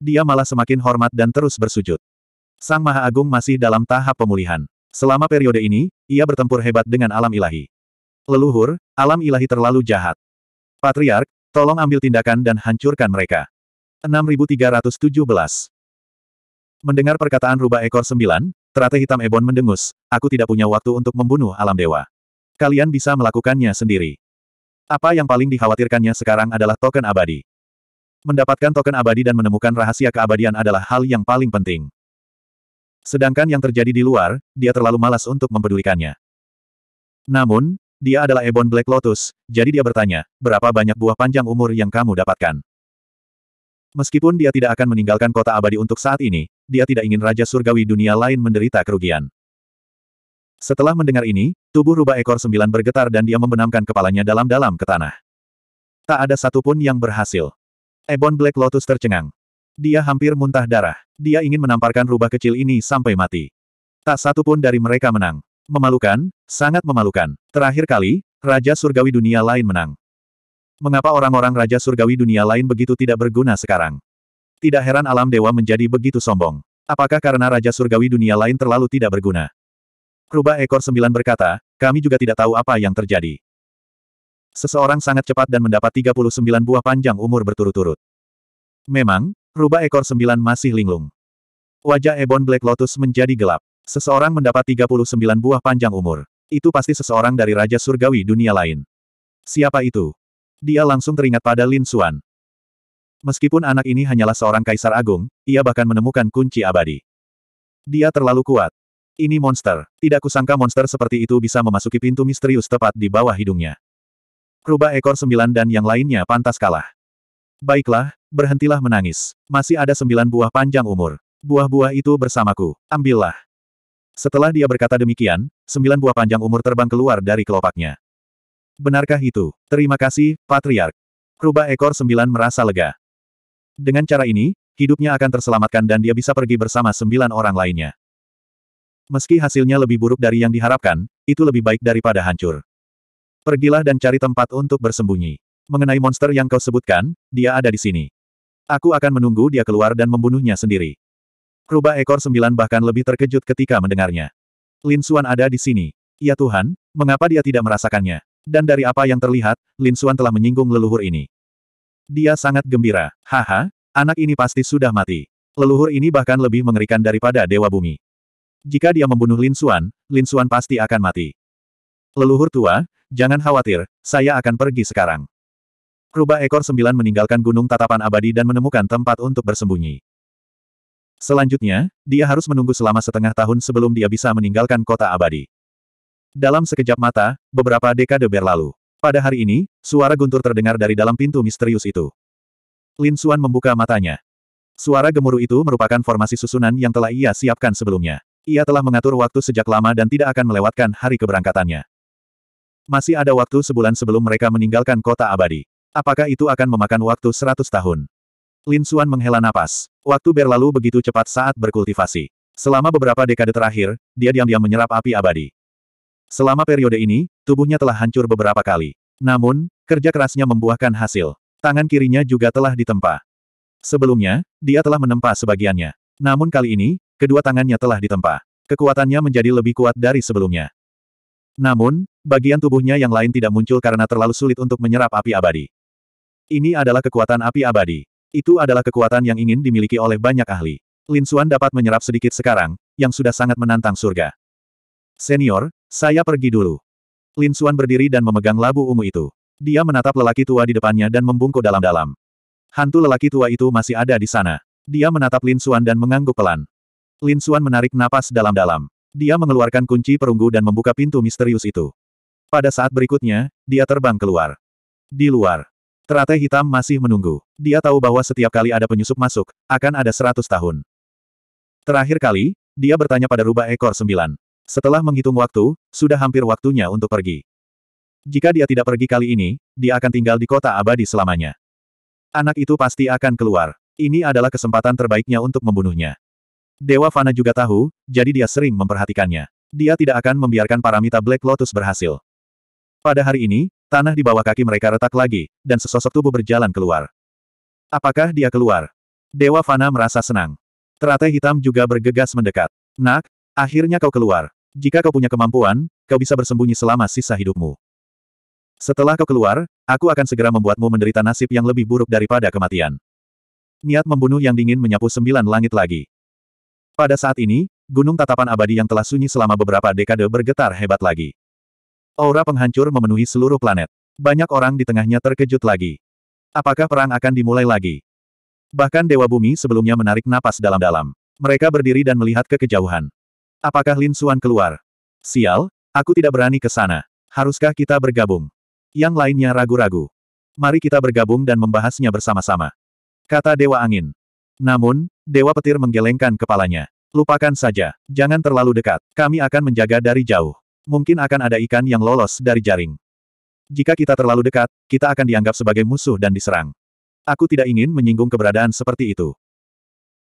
Dia malah semakin hormat dan terus bersujud. Sang Maha Agung masih dalam tahap pemulihan. Selama periode ini, ia bertempur hebat dengan alam ilahi. Leluhur, alam ilahi terlalu jahat. Patriark, tolong ambil tindakan dan hancurkan mereka. 6317 Mendengar perkataan rubah ekor sembilan, trate hitam Ebon mendengus, aku tidak punya waktu untuk membunuh alam dewa. Kalian bisa melakukannya sendiri. Apa yang paling dikhawatirkannya sekarang adalah token abadi. Mendapatkan token abadi dan menemukan rahasia keabadian adalah hal yang paling penting. Sedangkan yang terjadi di luar, dia terlalu malas untuk mempedulikannya. Namun, dia adalah Ebon Black Lotus, jadi dia bertanya, berapa banyak buah panjang umur yang kamu dapatkan? Meskipun dia tidak akan meninggalkan kota abadi untuk saat ini, dia tidak ingin Raja Surgawi dunia lain menderita kerugian. Setelah mendengar ini, tubuh rubah ekor sembilan bergetar dan dia membenamkan kepalanya dalam-dalam ke tanah. Tak ada satupun yang berhasil. Ebon Black Lotus tercengang. Dia hampir muntah darah. Dia ingin menamparkan rubah kecil ini sampai mati. Tak satupun dari mereka menang. Memalukan, sangat memalukan. Terakhir kali, Raja Surgawi dunia lain menang. Mengapa orang-orang Raja Surgawi dunia lain begitu tidak berguna sekarang? Tidak heran alam dewa menjadi begitu sombong. Apakah karena Raja Surgawi dunia lain terlalu tidak berguna? Rubah ekor sembilan berkata, kami juga tidak tahu apa yang terjadi. Seseorang sangat cepat dan mendapat 39 buah panjang umur berturut-turut. Memang, rubah ekor sembilan masih linglung. Wajah Ebon Black Lotus menjadi gelap. Seseorang mendapat 39 buah panjang umur. Itu pasti seseorang dari Raja Surgawi dunia lain. Siapa itu? Dia langsung teringat pada Lin Xuan. Meskipun anak ini hanyalah seorang kaisar agung, ia bahkan menemukan kunci abadi. Dia terlalu kuat. Ini monster. Tidak kusangka monster seperti itu bisa memasuki pintu misterius tepat di bawah hidungnya. Rubah ekor sembilan dan yang lainnya pantas kalah. Baiklah, berhentilah menangis. Masih ada sembilan buah panjang umur. Buah-buah itu bersamaku. Ambillah. Setelah dia berkata demikian, sembilan buah panjang umur terbang keluar dari kelopaknya. Benarkah itu? Terima kasih, Patriark. Rubah ekor sembilan merasa lega. Dengan cara ini, hidupnya akan terselamatkan dan dia bisa pergi bersama sembilan orang lainnya. Meski hasilnya lebih buruk dari yang diharapkan, itu lebih baik daripada hancur. Pergilah dan cari tempat untuk bersembunyi. Mengenai monster yang kau sebutkan, dia ada di sini. Aku akan menunggu dia keluar dan membunuhnya sendiri. Keruba ekor sembilan bahkan lebih terkejut ketika mendengarnya. Lin Xuan ada di sini. Ya Tuhan, mengapa dia tidak merasakannya? Dan dari apa yang terlihat, Lin Xuan telah menyinggung leluhur ini. Dia sangat gembira. Haha, anak ini pasti sudah mati. Leluhur ini bahkan lebih mengerikan daripada Dewa Bumi. Jika dia membunuh Lin Xuan, Lin Xuan pasti akan mati. Leluhur tua, jangan khawatir, saya akan pergi sekarang. Keruba ekor sembilan meninggalkan gunung tatapan abadi dan menemukan tempat untuk bersembunyi. Selanjutnya, dia harus menunggu selama setengah tahun sebelum dia bisa meninggalkan kota abadi. Dalam sekejap mata, beberapa dekade berlalu. Pada hari ini, suara guntur terdengar dari dalam pintu misterius itu. Lin Xuan membuka matanya. Suara gemuruh itu merupakan formasi susunan yang telah ia siapkan sebelumnya. Ia telah mengatur waktu sejak lama dan tidak akan melewatkan hari keberangkatannya. Masih ada waktu sebulan sebelum mereka meninggalkan kota abadi. Apakah itu akan memakan waktu seratus tahun? Lin Xuan menghela napas. Waktu berlalu begitu cepat saat berkultivasi. Selama beberapa dekade terakhir, dia diam-diam menyerap api abadi. Selama periode ini, tubuhnya telah hancur beberapa kali. Namun, kerja kerasnya membuahkan hasil. Tangan kirinya juga telah ditempa. Sebelumnya, dia telah menempa sebagiannya. Namun kali ini, kedua tangannya telah ditempa. Kekuatannya menjadi lebih kuat dari sebelumnya. Namun, bagian tubuhnya yang lain tidak muncul karena terlalu sulit untuk menyerap api abadi. Ini adalah kekuatan api abadi. Itu adalah kekuatan yang ingin dimiliki oleh banyak ahli. Lin Xuan dapat menyerap sedikit sekarang, yang sudah sangat menantang surga. Senior, saya pergi dulu. Lin Xuan berdiri dan memegang labu ungu itu. Dia menatap lelaki tua di depannya dan membungkuk dalam-dalam. Hantu lelaki tua itu masih ada di sana. Dia menatap Lin Xuan dan mengangguk pelan. Lin Xuan menarik napas dalam-dalam. Dia mengeluarkan kunci perunggu dan membuka pintu misterius itu. Pada saat berikutnya, dia terbang keluar. Di luar, Teratai hitam masih menunggu. Dia tahu bahwa setiap kali ada penyusup masuk, akan ada seratus tahun. Terakhir kali, dia bertanya pada rubah ekor sembilan. Setelah menghitung waktu, sudah hampir waktunya untuk pergi. Jika dia tidak pergi kali ini, dia akan tinggal di kota abadi selamanya. Anak itu pasti akan keluar. Ini adalah kesempatan terbaiknya untuk membunuhnya. Dewa Fana juga tahu, jadi dia sering memperhatikannya. Dia tidak akan membiarkan Paramita Black Lotus berhasil. Pada hari ini, Tanah di bawah kaki mereka retak lagi, dan sesosok tubuh berjalan keluar. Apakah dia keluar? Dewa Fana merasa senang. Teratai hitam juga bergegas mendekat. Nak, akhirnya kau keluar. Jika kau punya kemampuan, kau bisa bersembunyi selama sisa hidupmu. Setelah kau keluar, aku akan segera membuatmu menderita nasib yang lebih buruk daripada kematian. Niat membunuh yang dingin menyapu sembilan langit lagi. Pada saat ini, gunung tatapan abadi yang telah sunyi selama beberapa dekade bergetar hebat lagi. Aura penghancur memenuhi seluruh planet. Banyak orang di tengahnya terkejut lagi. Apakah perang akan dimulai lagi? Bahkan Dewa Bumi sebelumnya menarik napas dalam-dalam. Mereka berdiri dan melihat ke kejauhan. Apakah Lin Suan keluar? Sial, aku tidak berani ke sana. Haruskah kita bergabung? Yang lainnya ragu-ragu. Mari kita bergabung dan membahasnya bersama-sama. Kata Dewa Angin. Namun, Dewa Petir menggelengkan kepalanya. Lupakan saja, jangan terlalu dekat, kami akan menjaga dari jauh. Mungkin akan ada ikan yang lolos dari jaring. Jika kita terlalu dekat, kita akan dianggap sebagai musuh dan diserang. Aku tidak ingin menyinggung keberadaan seperti itu.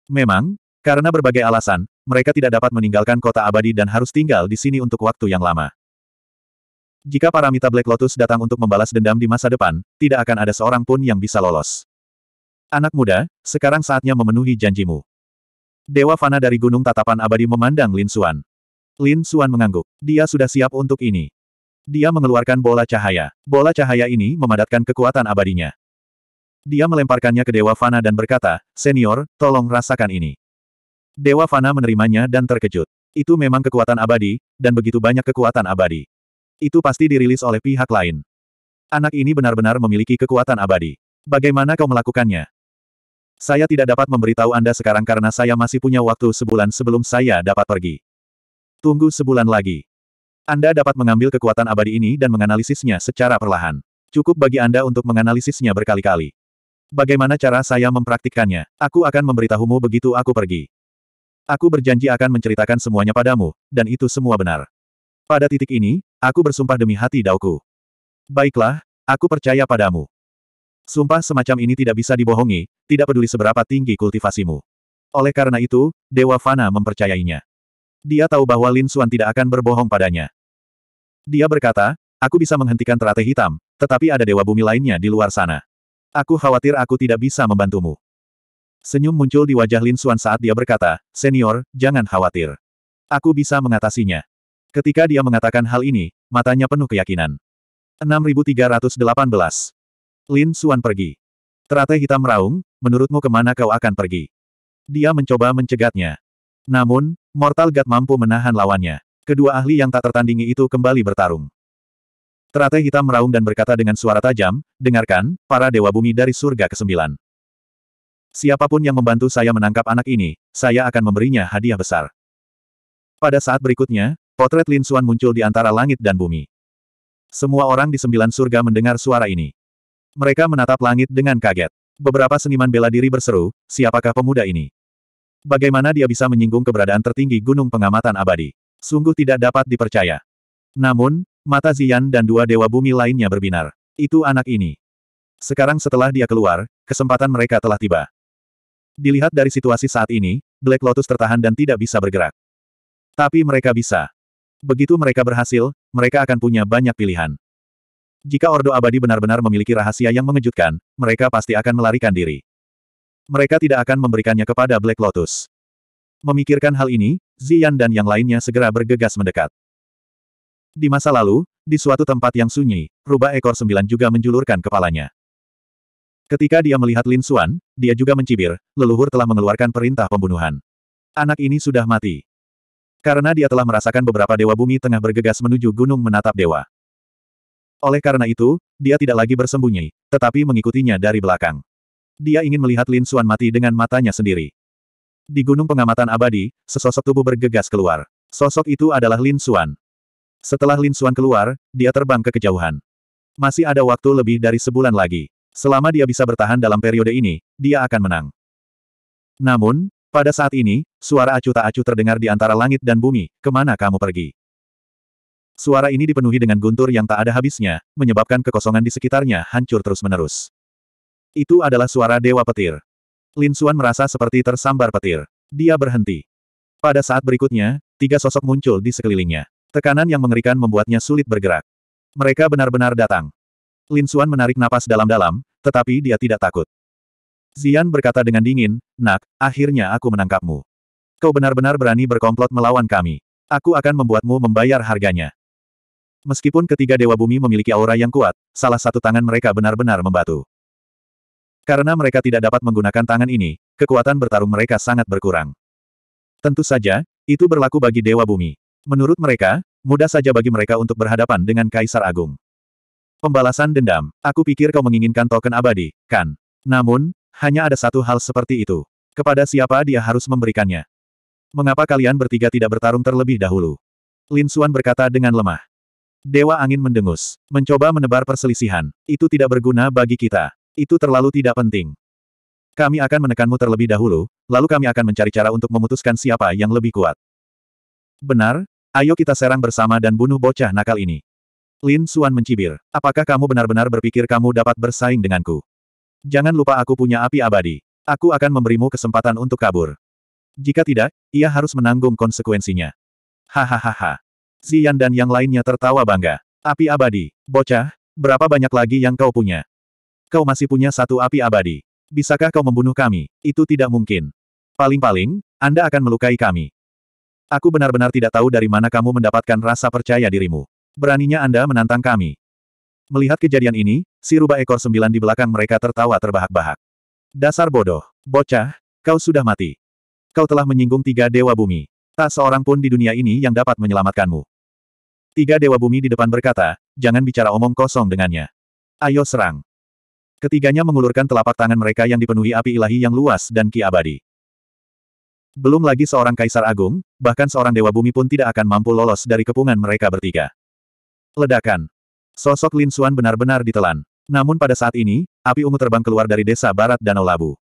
Memang, karena berbagai alasan, mereka tidak dapat meninggalkan kota abadi dan harus tinggal di sini untuk waktu yang lama. Jika para mita Black Lotus datang untuk membalas dendam di masa depan, tidak akan ada seorang pun yang bisa lolos. Anak muda, sekarang saatnya memenuhi janjimu. Dewa Fana dari Gunung Tatapan Abadi memandang Lin Suan. Lin Suan mengangguk. Dia sudah siap untuk ini. Dia mengeluarkan bola cahaya. Bola cahaya ini memadatkan kekuatan abadinya. Dia melemparkannya ke Dewa Fana dan berkata, Senior, tolong rasakan ini. Dewa Fana menerimanya dan terkejut. Itu memang kekuatan abadi, dan begitu banyak kekuatan abadi. Itu pasti dirilis oleh pihak lain. Anak ini benar-benar memiliki kekuatan abadi. Bagaimana kau melakukannya? Saya tidak dapat memberitahu Anda sekarang karena saya masih punya waktu sebulan sebelum saya dapat pergi. Tunggu sebulan lagi. Anda dapat mengambil kekuatan abadi ini dan menganalisisnya secara perlahan. Cukup bagi Anda untuk menganalisisnya berkali-kali. Bagaimana cara saya mempraktikkannya? Aku akan memberitahumu begitu aku pergi. Aku berjanji akan menceritakan semuanya padamu, dan itu semua benar. Pada titik ini, aku bersumpah demi hati dauku. Baiklah, aku percaya padamu. Sumpah semacam ini tidak bisa dibohongi, tidak peduli seberapa tinggi kultivasimu. Oleh karena itu, Dewa Fana mempercayainya. Dia tahu bahwa Lin Suan tidak akan berbohong padanya. Dia berkata, aku bisa menghentikan teratai hitam, tetapi ada dewa bumi lainnya di luar sana. Aku khawatir aku tidak bisa membantumu. Senyum muncul di wajah Lin Suan saat dia berkata, Senior, jangan khawatir. Aku bisa mengatasinya. Ketika dia mengatakan hal ini, matanya penuh keyakinan. 6318. Lin Suan pergi. Teratai hitam raung, menurutmu kemana kau akan pergi? Dia mencoba mencegatnya. Namun, Mortal God mampu menahan lawannya. Kedua ahli yang tak tertandingi itu kembali bertarung. Teratai hitam meraung dan berkata dengan suara tajam, dengarkan, para dewa bumi dari surga ke-9. Siapapun yang membantu saya menangkap anak ini, saya akan memberinya hadiah besar. Pada saat berikutnya, potret Lin Suan muncul di antara langit dan bumi. Semua orang di sembilan surga mendengar suara ini. Mereka menatap langit dengan kaget. Beberapa seniman bela diri berseru, siapakah pemuda ini? Bagaimana dia bisa menyinggung keberadaan tertinggi Gunung Pengamatan Abadi? Sungguh tidak dapat dipercaya. Namun, mata Zian dan dua dewa bumi lainnya berbinar. Itu anak ini. Sekarang setelah dia keluar, kesempatan mereka telah tiba. Dilihat dari situasi saat ini, Black Lotus tertahan dan tidak bisa bergerak. Tapi mereka bisa. Begitu mereka berhasil, mereka akan punya banyak pilihan. Jika Ordo Abadi benar-benar memiliki rahasia yang mengejutkan, mereka pasti akan melarikan diri. Mereka tidak akan memberikannya kepada Black Lotus. Memikirkan hal ini, Ziyan dan yang lainnya segera bergegas mendekat. Di masa lalu, di suatu tempat yang sunyi, rubah ekor sembilan juga menjulurkan kepalanya. Ketika dia melihat Lin Xuan, dia juga mencibir, leluhur telah mengeluarkan perintah pembunuhan. Anak ini sudah mati. Karena dia telah merasakan beberapa dewa bumi tengah bergegas menuju gunung menatap dewa. Oleh karena itu, dia tidak lagi bersembunyi, tetapi mengikutinya dari belakang. Dia ingin melihat Lin Xuan mati dengan matanya sendiri. Di Gunung Pengamatan Abadi, sesosok tubuh bergegas keluar. Sosok itu adalah Lin Xuan. Setelah Lin Xuan keluar, dia terbang ke kejauhan. Masih ada waktu lebih dari sebulan lagi. Selama dia bisa bertahan dalam periode ini, dia akan menang. Namun, pada saat ini, suara acu tak acu terdengar di antara langit dan bumi, kemana kamu pergi? Suara ini dipenuhi dengan guntur yang tak ada habisnya, menyebabkan kekosongan di sekitarnya hancur terus-menerus. Itu adalah suara Dewa Petir. Lin Suan merasa seperti tersambar petir. Dia berhenti. Pada saat berikutnya, tiga sosok muncul di sekelilingnya. Tekanan yang mengerikan membuatnya sulit bergerak. Mereka benar-benar datang. Lin Suan menarik napas dalam-dalam, tetapi dia tidak takut. Zian berkata dengan dingin, Nak, akhirnya aku menangkapmu. Kau benar-benar berani berkomplot melawan kami. Aku akan membuatmu membayar harganya. Meskipun ketiga Dewa Bumi memiliki aura yang kuat, salah satu tangan mereka benar-benar membatu. Karena mereka tidak dapat menggunakan tangan ini, kekuatan bertarung mereka sangat berkurang. Tentu saja, itu berlaku bagi Dewa Bumi. Menurut mereka, mudah saja bagi mereka untuk berhadapan dengan Kaisar Agung. Pembalasan dendam, aku pikir kau menginginkan token abadi, kan? Namun, hanya ada satu hal seperti itu. Kepada siapa dia harus memberikannya? Mengapa kalian bertiga tidak bertarung terlebih dahulu? Lin Xuan berkata dengan lemah. Dewa Angin mendengus, mencoba menebar perselisihan. Itu tidak berguna bagi kita. Itu terlalu tidak penting. Kami akan menekanmu terlebih dahulu, lalu kami akan mencari cara untuk memutuskan siapa yang lebih kuat. Benar, ayo kita serang bersama dan bunuh bocah nakal ini. Lin Suan mencibir, apakah kamu benar-benar berpikir kamu dapat bersaing denganku? Jangan lupa aku punya api abadi. Aku akan memberimu kesempatan untuk kabur. Jika tidak, ia harus menanggung konsekuensinya. Hahaha. Zian dan yang lainnya tertawa bangga. Api abadi, bocah, berapa banyak lagi yang kau punya? Kau masih punya satu api abadi. Bisakah kau membunuh kami? Itu tidak mungkin. Paling-paling, Anda akan melukai kami. Aku benar-benar tidak tahu dari mana kamu mendapatkan rasa percaya dirimu. Beraninya Anda menantang kami. Melihat kejadian ini, si rubah ekor sembilan di belakang mereka tertawa terbahak-bahak. Dasar bodoh, bocah, kau sudah mati. Kau telah menyinggung tiga dewa bumi. Tak seorang pun di dunia ini yang dapat menyelamatkanmu. Tiga dewa bumi di depan berkata, jangan bicara omong kosong dengannya. Ayo serang. Ketiganya mengulurkan telapak tangan mereka yang dipenuhi api ilahi yang luas dan ki abadi. Belum lagi seorang kaisar agung, bahkan seorang dewa bumi pun tidak akan mampu lolos dari kepungan mereka bertiga. Ledakan. Sosok Lin Suan benar-benar ditelan. Namun pada saat ini, api ungu terbang keluar dari desa barat Danau Labu.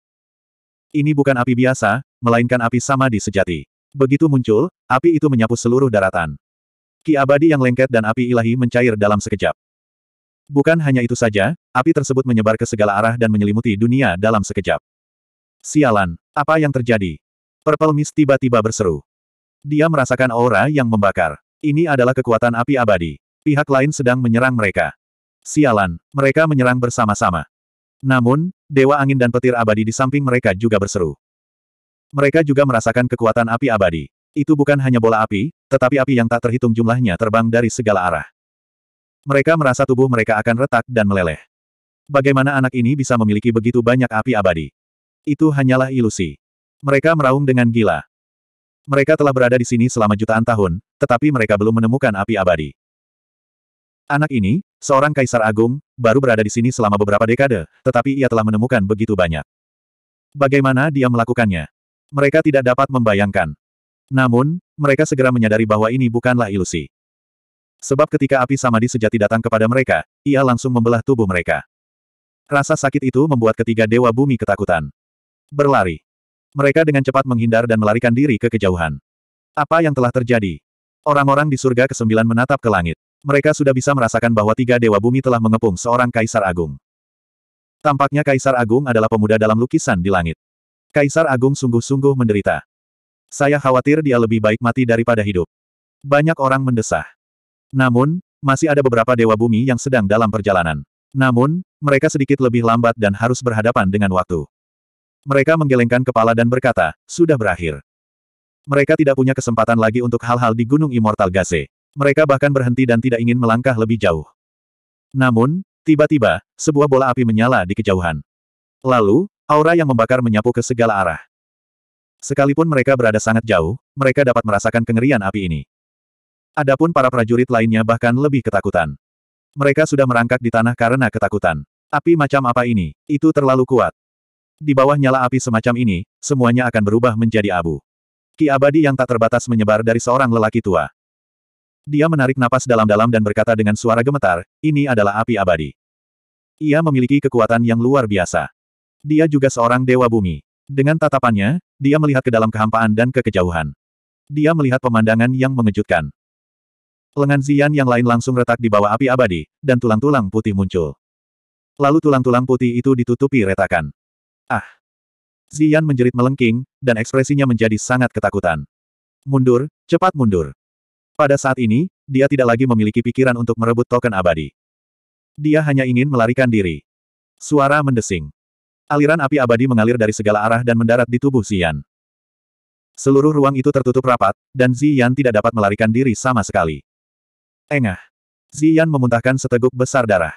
Ini bukan api biasa, melainkan api sama di sejati. Begitu muncul, api itu menyapu seluruh daratan. Ki abadi yang lengket dan api ilahi mencair dalam sekejap. Bukan hanya itu saja, Api tersebut menyebar ke segala arah dan menyelimuti dunia dalam sekejap. Sialan, apa yang terjadi? Purple Mist tiba-tiba berseru. Dia merasakan aura yang membakar. Ini adalah kekuatan api abadi. Pihak lain sedang menyerang mereka. Sialan, mereka menyerang bersama-sama. Namun, Dewa Angin dan Petir Abadi di samping mereka juga berseru. Mereka juga merasakan kekuatan api abadi. Itu bukan hanya bola api, tetapi api yang tak terhitung jumlahnya terbang dari segala arah. Mereka merasa tubuh mereka akan retak dan meleleh. Bagaimana anak ini bisa memiliki begitu banyak api abadi? Itu hanyalah ilusi. Mereka meraung dengan gila. Mereka telah berada di sini selama jutaan tahun, tetapi mereka belum menemukan api abadi. Anak ini, seorang kaisar agung, baru berada di sini selama beberapa dekade, tetapi ia telah menemukan begitu banyak. Bagaimana dia melakukannya? Mereka tidak dapat membayangkan. Namun, mereka segera menyadari bahwa ini bukanlah ilusi. Sebab ketika api samadi sejati datang kepada mereka, ia langsung membelah tubuh mereka. Rasa sakit itu membuat ketiga dewa bumi ketakutan. Berlari. Mereka dengan cepat menghindar dan melarikan diri ke kejauhan. Apa yang telah terjadi? Orang-orang di surga kesembilan menatap ke langit. Mereka sudah bisa merasakan bahwa tiga dewa bumi telah mengepung seorang kaisar agung. Tampaknya kaisar agung adalah pemuda dalam lukisan di langit. Kaisar agung sungguh-sungguh menderita. Saya khawatir dia lebih baik mati daripada hidup. Banyak orang mendesah. Namun, masih ada beberapa dewa bumi yang sedang dalam perjalanan. Namun, mereka sedikit lebih lambat dan harus berhadapan dengan waktu. Mereka menggelengkan kepala dan berkata, sudah berakhir. Mereka tidak punya kesempatan lagi untuk hal-hal di Gunung Immortal Gaze. Mereka bahkan berhenti dan tidak ingin melangkah lebih jauh. Namun, tiba-tiba, sebuah bola api menyala di kejauhan. Lalu, aura yang membakar menyapu ke segala arah. Sekalipun mereka berada sangat jauh, mereka dapat merasakan kengerian api ini. Adapun para prajurit lainnya bahkan lebih ketakutan. Mereka sudah merangkak di tanah karena ketakutan. Api macam apa ini? Itu terlalu kuat. Di bawah nyala api semacam ini, semuanya akan berubah menjadi abu. Ki abadi yang tak terbatas menyebar dari seorang lelaki tua. Dia menarik napas dalam-dalam dan berkata dengan suara gemetar, ini adalah api abadi. Ia memiliki kekuatan yang luar biasa. Dia juga seorang dewa bumi. Dengan tatapannya, dia melihat ke dalam kehampaan dan kekejauhan. Dia melihat pemandangan yang mengejutkan. Lengan Zian yang lain langsung retak di bawah api abadi, dan tulang-tulang putih muncul. Lalu tulang-tulang putih itu ditutupi retakan. Ah! Zian menjerit melengking, dan ekspresinya menjadi sangat ketakutan. Mundur, cepat mundur. Pada saat ini, dia tidak lagi memiliki pikiran untuk merebut token abadi. Dia hanya ingin melarikan diri. Suara mendesing. Aliran api abadi mengalir dari segala arah dan mendarat di tubuh Zian. Seluruh ruang itu tertutup rapat, dan Zian tidak dapat melarikan diri sama sekali. Engah. Zian memuntahkan seteguk besar darah.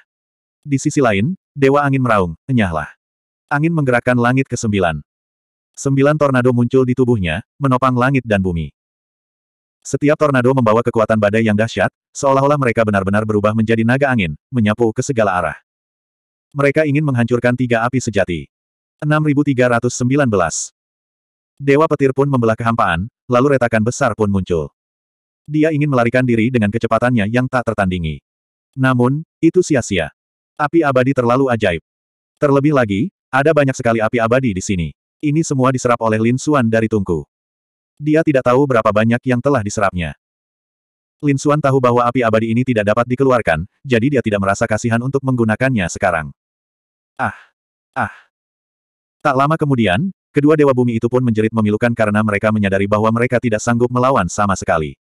Di sisi lain, Dewa Angin meraung, enyahlah. Angin menggerakkan langit ke sembilan. Sembilan tornado muncul di tubuhnya, menopang langit dan bumi. Setiap tornado membawa kekuatan badai yang dahsyat, seolah-olah mereka benar-benar berubah menjadi naga angin, menyapu ke segala arah. Mereka ingin menghancurkan tiga api sejati. 6319 Dewa petir pun membelah kehampaan, lalu retakan besar pun muncul. Dia ingin melarikan diri dengan kecepatannya yang tak tertandingi. Namun, itu sia-sia. Api abadi terlalu ajaib. Terlebih lagi, ada banyak sekali api abadi di sini. Ini semua diserap oleh Lin Xuan dari tungku. Dia tidak tahu berapa banyak yang telah diserapnya. Lin Xuan tahu bahwa api abadi ini tidak dapat dikeluarkan, jadi dia tidak merasa kasihan untuk menggunakannya sekarang. Ah! Ah! Tak lama kemudian, kedua dewa bumi itu pun menjerit memilukan karena mereka menyadari bahwa mereka tidak sanggup melawan sama sekali.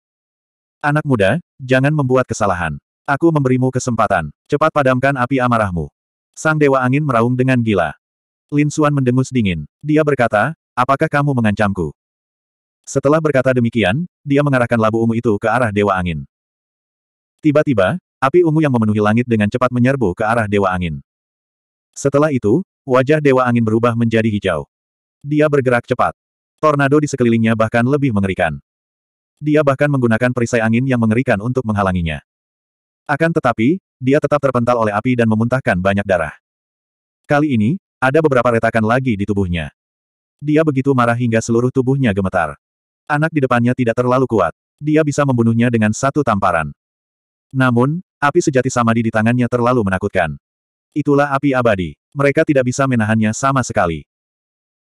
Anak muda, jangan membuat kesalahan. Aku memberimu kesempatan. Cepat padamkan api amarahmu. Sang Dewa Angin meraung dengan gila. Lin Xuan mendengus dingin. Dia berkata, apakah kamu mengancamku? Setelah berkata demikian, dia mengarahkan labu ungu itu ke arah Dewa Angin. Tiba-tiba, api ungu yang memenuhi langit dengan cepat menyerbu ke arah Dewa Angin. Setelah itu, wajah Dewa Angin berubah menjadi hijau. Dia bergerak cepat. Tornado di sekelilingnya bahkan lebih mengerikan. Dia bahkan menggunakan perisai angin yang mengerikan untuk menghalanginya. Akan tetapi, dia tetap terpental oleh api dan memuntahkan banyak darah. Kali ini, ada beberapa retakan lagi di tubuhnya. Dia begitu marah hingga seluruh tubuhnya gemetar. Anak di depannya tidak terlalu kuat. Dia bisa membunuhnya dengan satu tamparan. Namun, api sejati Samadi di tangannya terlalu menakutkan. Itulah api abadi. Mereka tidak bisa menahannya sama sekali.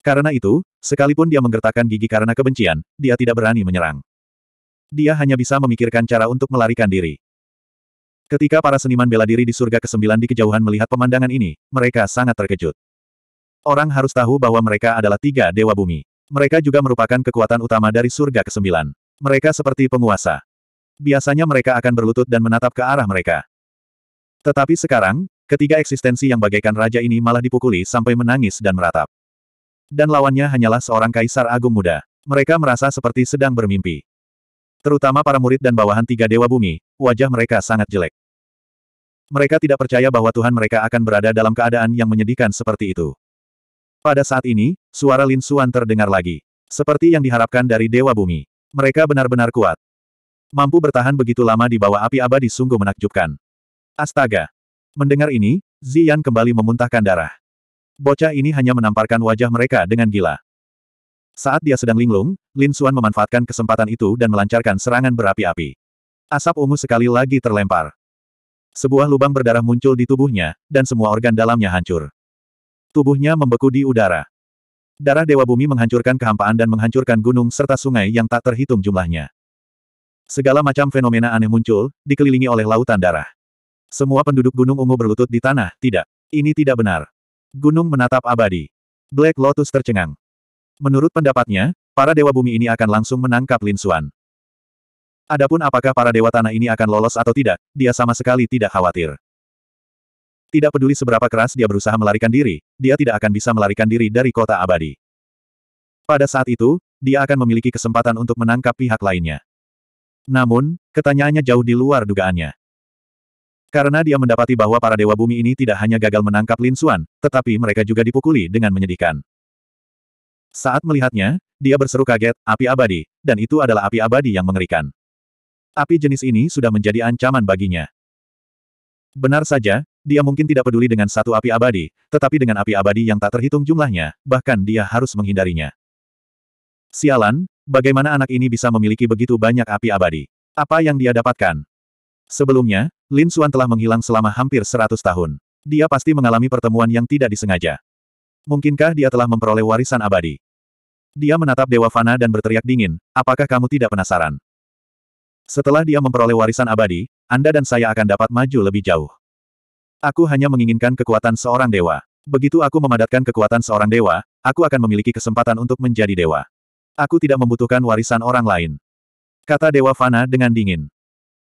Karena itu, sekalipun dia menggertakkan gigi karena kebencian, dia tidak berani menyerang dia hanya bisa memikirkan cara untuk melarikan diri. Ketika para seniman bela diri di surga ke-9 di kejauhan melihat pemandangan ini, mereka sangat terkejut. Orang harus tahu bahwa mereka adalah tiga dewa bumi. Mereka juga merupakan kekuatan utama dari surga ke-9. Mereka seperti penguasa. Biasanya mereka akan berlutut dan menatap ke arah mereka. Tetapi sekarang, ketiga eksistensi yang bagaikan raja ini malah dipukuli sampai menangis dan meratap. Dan lawannya hanyalah seorang kaisar agung muda. Mereka merasa seperti sedang bermimpi. Terutama para murid dan bawahan tiga dewa bumi, wajah mereka sangat jelek. Mereka tidak percaya bahwa Tuhan mereka akan berada dalam keadaan yang menyedihkan seperti itu. Pada saat ini, suara Lin Suan terdengar lagi. Seperti yang diharapkan dari Dewa Bumi. Mereka benar-benar kuat. Mampu bertahan begitu lama di bawah api abadi sungguh menakjubkan. Astaga! Mendengar ini, Ziyan kembali memuntahkan darah. Bocah ini hanya menamparkan wajah mereka dengan gila. Saat dia sedang linglung, Lin Xuan memanfaatkan kesempatan itu dan melancarkan serangan berapi-api. Asap ungu sekali lagi terlempar. Sebuah lubang berdarah muncul di tubuhnya, dan semua organ dalamnya hancur. Tubuhnya membeku di udara. Darah Dewa Bumi menghancurkan kehampaan dan menghancurkan gunung serta sungai yang tak terhitung jumlahnya. Segala macam fenomena aneh muncul, dikelilingi oleh lautan darah. Semua penduduk Gunung Ungu berlutut di tanah, tidak. Ini tidak benar. Gunung menatap abadi. Black Lotus tercengang. Menurut pendapatnya, para dewa bumi ini akan langsung menangkap Lin Xuan. Adapun apakah para dewa tanah ini akan lolos atau tidak, dia sama sekali tidak khawatir. Tidak peduli seberapa keras dia berusaha melarikan diri, dia tidak akan bisa melarikan diri dari kota abadi. Pada saat itu, dia akan memiliki kesempatan untuk menangkap pihak lainnya. Namun, ketanyaannya jauh di luar dugaannya. Karena dia mendapati bahwa para dewa bumi ini tidak hanya gagal menangkap Lin Xuan, tetapi mereka juga dipukuli dengan menyedihkan. Saat melihatnya, dia berseru kaget, api abadi, dan itu adalah api abadi yang mengerikan. Api jenis ini sudah menjadi ancaman baginya. Benar saja, dia mungkin tidak peduli dengan satu api abadi, tetapi dengan api abadi yang tak terhitung jumlahnya, bahkan dia harus menghindarinya. Sialan, bagaimana anak ini bisa memiliki begitu banyak api abadi? Apa yang dia dapatkan? Sebelumnya, Lin Suan telah menghilang selama hampir 100 tahun. Dia pasti mengalami pertemuan yang tidak disengaja. Mungkinkah dia telah memperoleh warisan abadi? Dia menatap Dewa Fana dan berteriak dingin, apakah kamu tidak penasaran? Setelah dia memperoleh warisan abadi, Anda dan saya akan dapat maju lebih jauh. Aku hanya menginginkan kekuatan seorang dewa. Begitu aku memadatkan kekuatan seorang dewa, aku akan memiliki kesempatan untuk menjadi dewa. Aku tidak membutuhkan warisan orang lain. Kata Dewa Fana dengan dingin.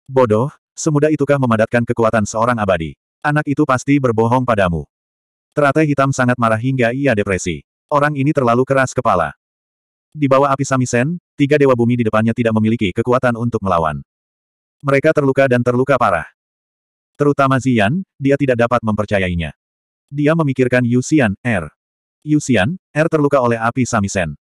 Bodoh, semudah itukah memadatkan kekuatan seorang abadi? Anak itu pasti berbohong padamu. Teratai hitam sangat marah hingga ia depresi. Orang ini terlalu keras kepala. Di bawah api Samisen, tiga dewa bumi di depannya tidak memiliki kekuatan untuk melawan. Mereka terluka dan terluka parah. Terutama Zian, dia tidak dapat mempercayainya. Dia memikirkan Yusian, R. Er. Yusian, R er terluka oleh api Samisen.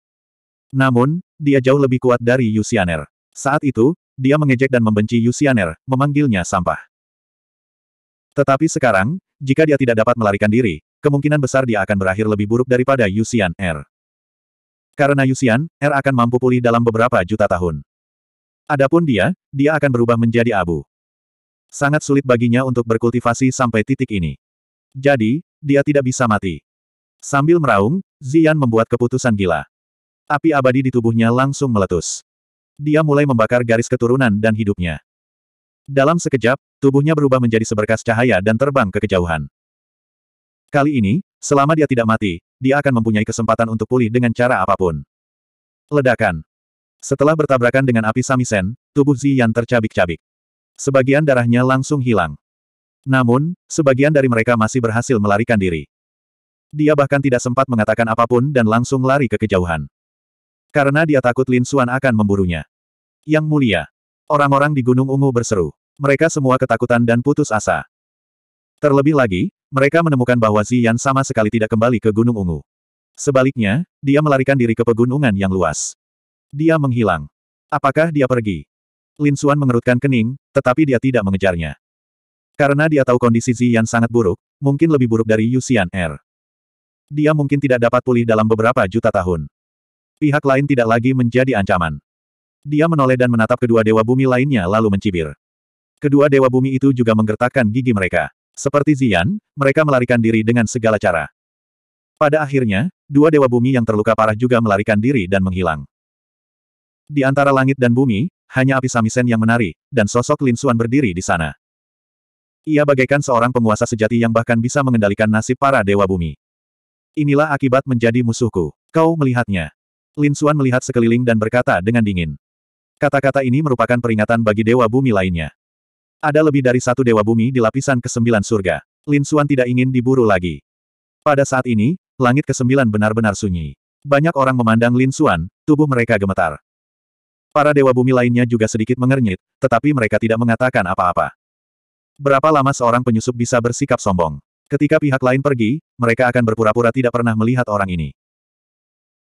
Namun, dia jauh lebih kuat dari Yusian R. Er. Saat itu, dia mengejek dan membenci Yusian R, memanggilnya sampah. Tetapi sekarang, jika dia tidak dapat melarikan diri, kemungkinan besar dia akan berakhir lebih buruk daripada Yusian R. Karena Yusian R akan mampu pulih dalam beberapa juta tahun. Adapun dia, dia akan berubah menjadi abu. Sangat sulit baginya untuk berkultivasi sampai titik ini. Jadi, dia tidak bisa mati. Sambil meraung, Zian membuat keputusan gila. Api abadi di tubuhnya langsung meletus. Dia mulai membakar garis keturunan dan hidupnya. Dalam sekejap, tubuhnya berubah menjadi seberkas cahaya dan terbang ke kejauhan. Kali ini, selama dia tidak mati, dia akan mempunyai kesempatan untuk pulih dengan cara apapun. Ledakan. Setelah bertabrakan dengan api samisen, tubuh Ziyan tercabik-cabik. Sebagian darahnya langsung hilang. Namun, sebagian dari mereka masih berhasil melarikan diri. Dia bahkan tidak sempat mengatakan apapun dan langsung lari ke kejauhan. Karena dia takut Lin Xuan akan memburunya. Yang mulia. Orang-orang di Gunung Ungu berseru. Mereka semua ketakutan dan putus asa. Terlebih lagi, mereka menemukan bahwa Ziyan sama sekali tidak kembali ke Gunung Ungu. Sebaliknya, dia melarikan diri ke pegunungan yang luas. Dia menghilang. Apakah dia pergi? Lin Xuan mengerutkan kening, tetapi dia tidak mengejarnya. Karena dia tahu kondisi Ziyan sangat buruk, mungkin lebih buruk dari Yusian Er. Dia mungkin tidak dapat pulih dalam beberapa juta tahun. Pihak lain tidak lagi menjadi ancaman. Dia menoleh dan menatap kedua dewa bumi lainnya lalu mencibir. Kedua dewa bumi itu juga menggertakkan gigi mereka. Seperti Zian, mereka melarikan diri dengan segala cara. Pada akhirnya, dua dewa bumi yang terluka parah juga melarikan diri dan menghilang. Di antara langit dan bumi, hanya api samisen yang menari, dan sosok Lin Xuan berdiri di sana. Ia bagaikan seorang penguasa sejati yang bahkan bisa mengendalikan nasib para dewa bumi. Inilah akibat menjadi musuhku. Kau melihatnya. Lin Xuan melihat sekeliling dan berkata dengan dingin. Kata-kata ini merupakan peringatan bagi dewa bumi lainnya. Ada lebih dari satu dewa bumi di lapisan kesembilan surga. Lin Xuan tidak ingin diburu lagi. Pada saat ini, langit kesembilan benar-benar sunyi. Banyak orang memandang Lin Xuan, tubuh mereka gemetar. Para dewa bumi lainnya juga sedikit mengernyit, tetapi mereka tidak mengatakan apa-apa. Berapa lama seorang penyusup bisa bersikap sombong? Ketika pihak lain pergi, mereka akan berpura-pura tidak pernah melihat orang ini.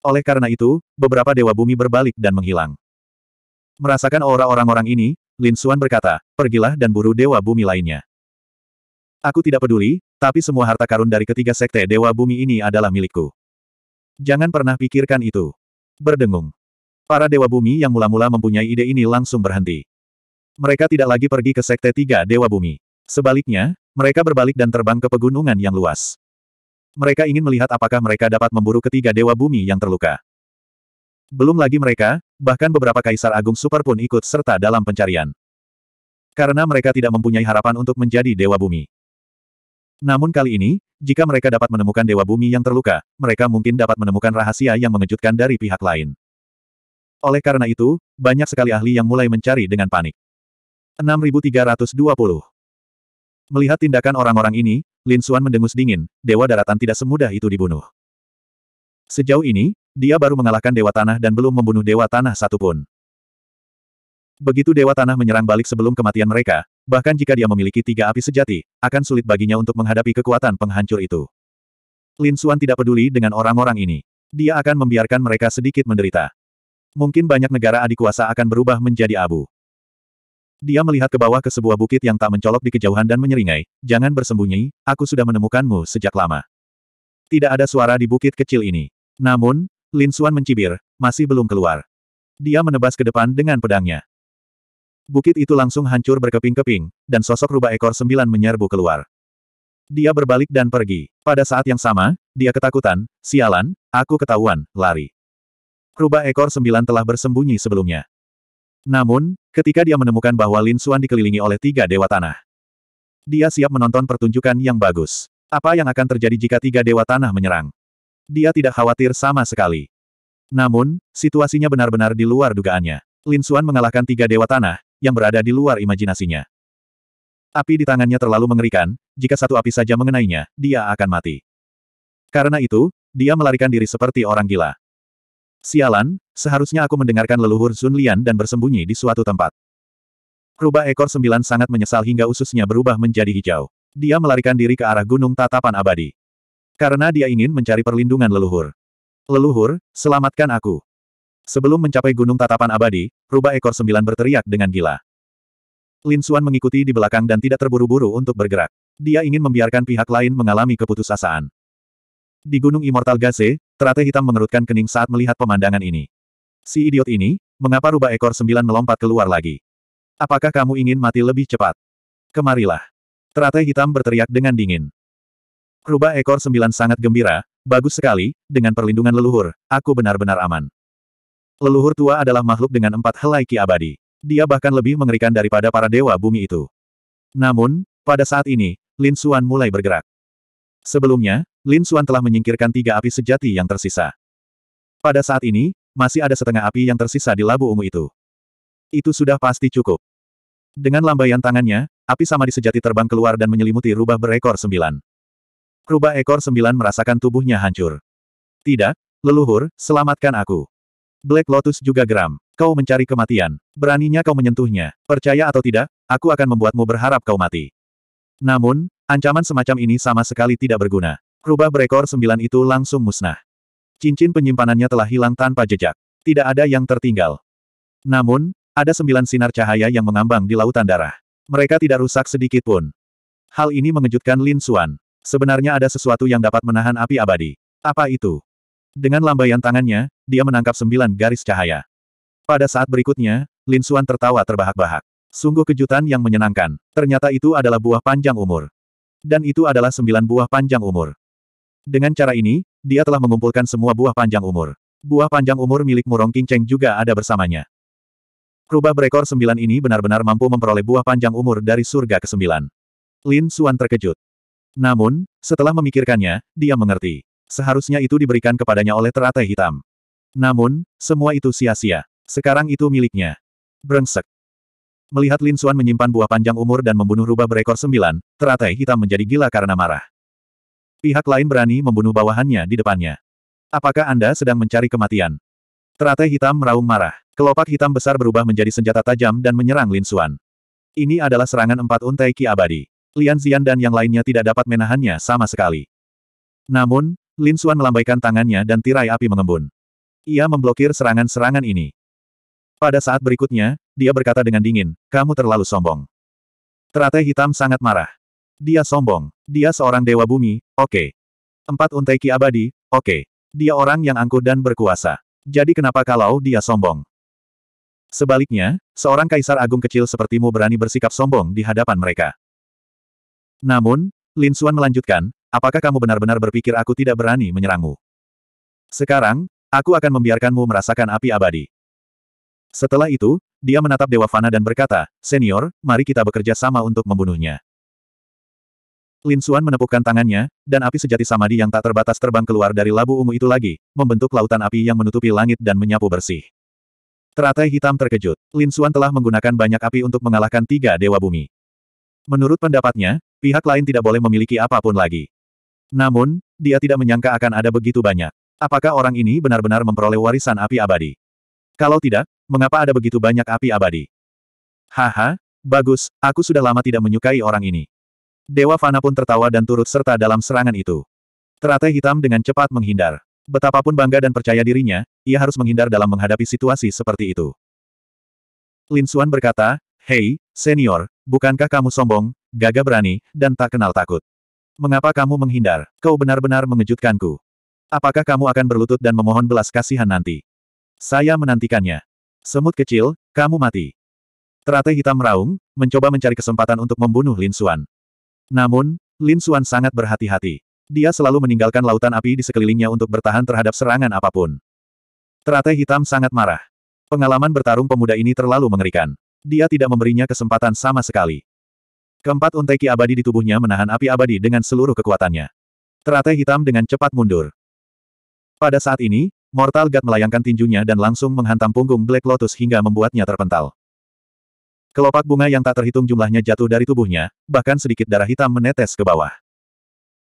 Oleh karena itu, beberapa dewa bumi berbalik dan menghilang. Merasakan aura orang-orang ini, Lin Xuan berkata, pergilah dan buru Dewa Bumi lainnya. Aku tidak peduli, tapi semua harta karun dari ketiga sekte Dewa Bumi ini adalah milikku. Jangan pernah pikirkan itu. Berdengung. Para Dewa Bumi yang mula-mula mempunyai ide ini langsung berhenti. Mereka tidak lagi pergi ke Sekte Tiga Dewa Bumi. Sebaliknya, mereka berbalik dan terbang ke pegunungan yang luas. Mereka ingin melihat apakah mereka dapat memburu ketiga Dewa Bumi yang terluka. Belum lagi mereka, Bahkan beberapa kaisar agung super pun ikut serta dalam pencarian. Karena mereka tidak mempunyai harapan untuk menjadi dewa bumi. Namun kali ini, jika mereka dapat menemukan dewa bumi yang terluka, mereka mungkin dapat menemukan rahasia yang mengejutkan dari pihak lain. Oleh karena itu, banyak sekali ahli yang mulai mencari dengan panik. 6320 Melihat tindakan orang-orang ini, Lin Xuan mendengus dingin, dewa daratan tidak semudah itu dibunuh. Sejauh ini, dia baru mengalahkan Dewa Tanah dan belum membunuh Dewa Tanah satupun. Begitu Dewa Tanah menyerang balik sebelum kematian mereka, bahkan jika dia memiliki tiga api sejati, akan sulit baginya untuk menghadapi kekuatan penghancur itu. Lin Xuan tidak peduli dengan orang-orang ini. Dia akan membiarkan mereka sedikit menderita. Mungkin banyak negara adik kuasa akan berubah menjadi abu. Dia melihat ke bawah ke sebuah bukit yang tak mencolok di kejauhan dan menyeringai, jangan bersembunyi, aku sudah menemukanmu sejak lama. Tidak ada suara di bukit kecil ini. Namun, Lin Suan mencibir, masih belum keluar. Dia menebas ke depan dengan pedangnya. Bukit itu langsung hancur berkeping-keping, dan sosok rubah ekor sembilan menyerbu keluar. Dia berbalik dan pergi. Pada saat yang sama, dia ketakutan, sialan, aku ketahuan, lari. Rubah ekor sembilan telah bersembunyi sebelumnya. Namun, ketika dia menemukan bahwa Lin Suan dikelilingi oleh tiga dewa tanah, dia siap menonton pertunjukan yang bagus. Apa yang akan terjadi jika tiga dewa tanah menyerang? Dia tidak khawatir sama sekali. Namun, situasinya benar-benar di luar dugaannya. Lin Suan mengalahkan tiga dewa tanah, yang berada di luar imajinasinya. Api di tangannya terlalu mengerikan, jika satu api saja mengenainya, dia akan mati. Karena itu, dia melarikan diri seperti orang gila. Sialan, seharusnya aku mendengarkan leluhur Sun Lian dan bersembunyi di suatu tempat. Rubah ekor sembilan sangat menyesal hingga ususnya berubah menjadi hijau. Dia melarikan diri ke arah gunung tatapan abadi. Karena dia ingin mencari perlindungan leluhur. Leluhur, selamatkan aku. Sebelum mencapai gunung tatapan abadi, rubah ekor sembilan berteriak dengan gila. Lin Xuan mengikuti di belakang dan tidak terburu-buru untuk bergerak. Dia ingin membiarkan pihak lain mengalami keputusasaan. Di Gunung Immortal Gaze, Terate Hitam mengerutkan kening saat melihat pemandangan ini. Si idiot ini, mengapa rubah ekor sembilan melompat keluar lagi? Apakah kamu ingin mati lebih cepat? Kemarilah. Teratai hitam berteriak dengan dingin. Rubah ekor sembilan sangat gembira, bagus sekali, dengan perlindungan leluhur, aku benar-benar aman. Leluhur tua adalah makhluk dengan empat helai ki abadi. Dia bahkan lebih mengerikan daripada para dewa bumi itu. Namun, pada saat ini, Lin Xuan mulai bergerak. Sebelumnya, Lin Xuan telah menyingkirkan tiga api sejati yang tersisa. Pada saat ini, masih ada setengah api yang tersisa di labu ungu itu. Itu sudah pasti cukup. Dengan lambaian tangannya, api sama di sejati terbang keluar dan menyelimuti rubah berekor sembilan. Rubah ekor sembilan merasakan tubuhnya hancur. Tidak, leluhur, selamatkan aku. Black Lotus juga geram. Kau mencari kematian. Beraninya kau menyentuhnya. Percaya atau tidak, aku akan membuatmu berharap kau mati. Namun, ancaman semacam ini sama sekali tidak berguna. Rubah berekor sembilan itu langsung musnah. Cincin penyimpanannya telah hilang tanpa jejak. Tidak ada yang tertinggal. Namun, ada sembilan sinar cahaya yang mengambang di lautan darah. Mereka tidak rusak sedikit pun. Hal ini mengejutkan Lin Suan. Sebenarnya ada sesuatu yang dapat menahan api abadi. Apa itu? Dengan lambaian tangannya, dia menangkap sembilan garis cahaya. Pada saat berikutnya, Lin Xuan tertawa terbahak-bahak. Sungguh kejutan yang menyenangkan. Ternyata itu adalah buah panjang umur. Dan itu adalah sembilan buah panjang umur. Dengan cara ini, dia telah mengumpulkan semua buah panjang umur. Buah panjang umur milik Murong King Cheng juga ada bersamanya. Rubah berekor sembilan ini benar-benar mampu memperoleh buah panjang umur dari surga ke-9. Lin Xuan terkejut. Namun, setelah memikirkannya, dia mengerti. Seharusnya itu diberikan kepadanya oleh teratai hitam. Namun, semua itu sia-sia. Sekarang itu miliknya. Brengsek. Melihat Lin Suan menyimpan buah panjang umur dan membunuh rubah berekor sembilan, teratai hitam menjadi gila karena marah. Pihak lain berani membunuh bawahannya di depannya. Apakah Anda sedang mencari kematian? Teratai hitam meraung marah. Kelopak hitam besar berubah menjadi senjata tajam dan menyerang Lin Suan. Ini adalah serangan empat untai ki abadi. Lian Zian dan yang lainnya tidak dapat menahannya sama sekali. Namun, Lin Xuan melambaikan tangannya dan tirai api mengembun. Ia memblokir serangan-serangan ini. Pada saat berikutnya, dia berkata dengan dingin, kamu terlalu sombong. Teratai hitam sangat marah. Dia sombong. Dia seorang dewa bumi, oke. Okay. Empat untaiki abadi, oke. Okay. Dia orang yang angkuh dan berkuasa. Jadi kenapa kalau dia sombong? Sebaliknya, seorang kaisar agung kecil sepertimu berani bersikap sombong di hadapan mereka. Namun, Lin Xuan melanjutkan, apakah kamu benar-benar berpikir aku tidak berani menyerangmu? Sekarang, aku akan membiarkanmu merasakan api abadi. Setelah itu, dia menatap Dewa Fana dan berkata, Senior, mari kita bekerja sama untuk membunuhnya. Lin Xuan menepukkan tangannya, dan api sejati samadi yang tak terbatas terbang keluar dari labu ungu itu lagi, membentuk lautan api yang menutupi langit dan menyapu bersih. Teratai hitam terkejut. Lin Xuan telah menggunakan banyak api untuk mengalahkan tiga dewa bumi. Menurut pendapatnya, pihak lain tidak boleh memiliki apapun lagi. Namun, dia tidak menyangka akan ada begitu banyak. Apakah orang ini benar-benar memperoleh warisan api abadi? Kalau tidak, mengapa ada begitu banyak api abadi? Haha, bagus, aku sudah lama tidak menyukai orang ini. Dewa Fana pun tertawa dan turut serta dalam serangan itu. Teratai hitam dengan cepat menghindar. Betapapun bangga dan percaya dirinya, ia harus menghindar dalam menghadapi situasi seperti itu. Lin Xuan berkata, Hei, senior, Bukankah kamu sombong, gagah berani, dan tak kenal takut? Mengapa kamu menghindar? Kau benar-benar mengejutkanku. Apakah kamu akan berlutut dan memohon belas kasihan nanti? Saya menantikannya. Semut kecil, kamu mati. Terate hitam meraung, mencoba mencari kesempatan untuk membunuh Lin Suan. Namun, Lin Suan sangat berhati-hati. Dia selalu meninggalkan lautan api di sekelilingnya untuk bertahan terhadap serangan apapun. Terate hitam sangat marah. Pengalaman bertarung pemuda ini terlalu mengerikan dia tidak memberinya kesempatan sama sekali. Keempat unteki abadi di tubuhnya menahan api abadi dengan seluruh kekuatannya. Teratai hitam dengan cepat mundur. Pada saat ini, Mortal God melayangkan tinjunya dan langsung menghantam punggung Black Lotus hingga membuatnya terpental. Kelopak bunga yang tak terhitung jumlahnya jatuh dari tubuhnya, bahkan sedikit darah hitam menetes ke bawah.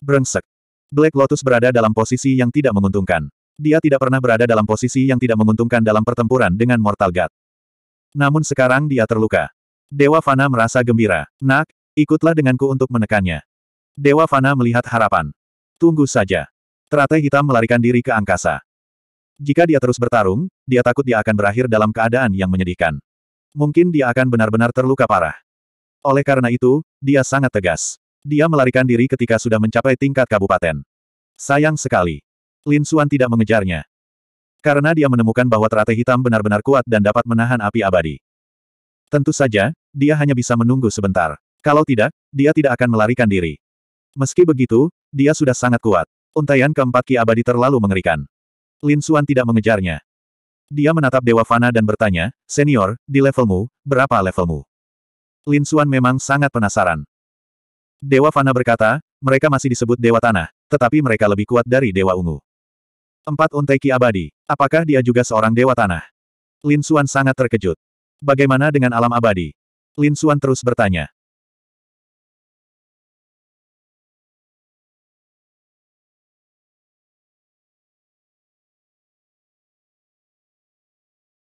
Brengsek. Black Lotus berada dalam posisi yang tidak menguntungkan. Dia tidak pernah berada dalam posisi yang tidak menguntungkan dalam pertempuran dengan Mortal God. Namun sekarang dia terluka. Dewa Fana merasa gembira. Nak, ikutlah denganku untuk menekannya. Dewa Fana melihat harapan. Tunggu saja. Teratai hitam melarikan diri ke angkasa. Jika dia terus bertarung, dia takut dia akan berakhir dalam keadaan yang menyedihkan. Mungkin dia akan benar-benar terluka parah. Oleh karena itu, dia sangat tegas. Dia melarikan diri ketika sudah mencapai tingkat kabupaten. Sayang sekali. Lin Suan tidak mengejarnya. Karena dia menemukan bahwa teratai hitam benar-benar kuat dan dapat menahan api abadi. Tentu saja, dia hanya bisa menunggu sebentar. Kalau tidak, dia tidak akan melarikan diri. Meski begitu, dia sudah sangat kuat. Untaian keempat Ki Abadi terlalu mengerikan. Lin Suan tidak mengejarnya. Dia menatap Dewa Fana dan bertanya, Senior, di levelmu, berapa levelmu? Lin Suan memang sangat penasaran. Dewa Fana berkata, mereka masih disebut Dewa Tanah, tetapi mereka lebih kuat dari Dewa Ungu. Empat Unteki abadi. Apakah dia juga seorang dewa tanah? Lin Xuan sangat terkejut. Bagaimana dengan alam abadi? Lin Xuan terus bertanya.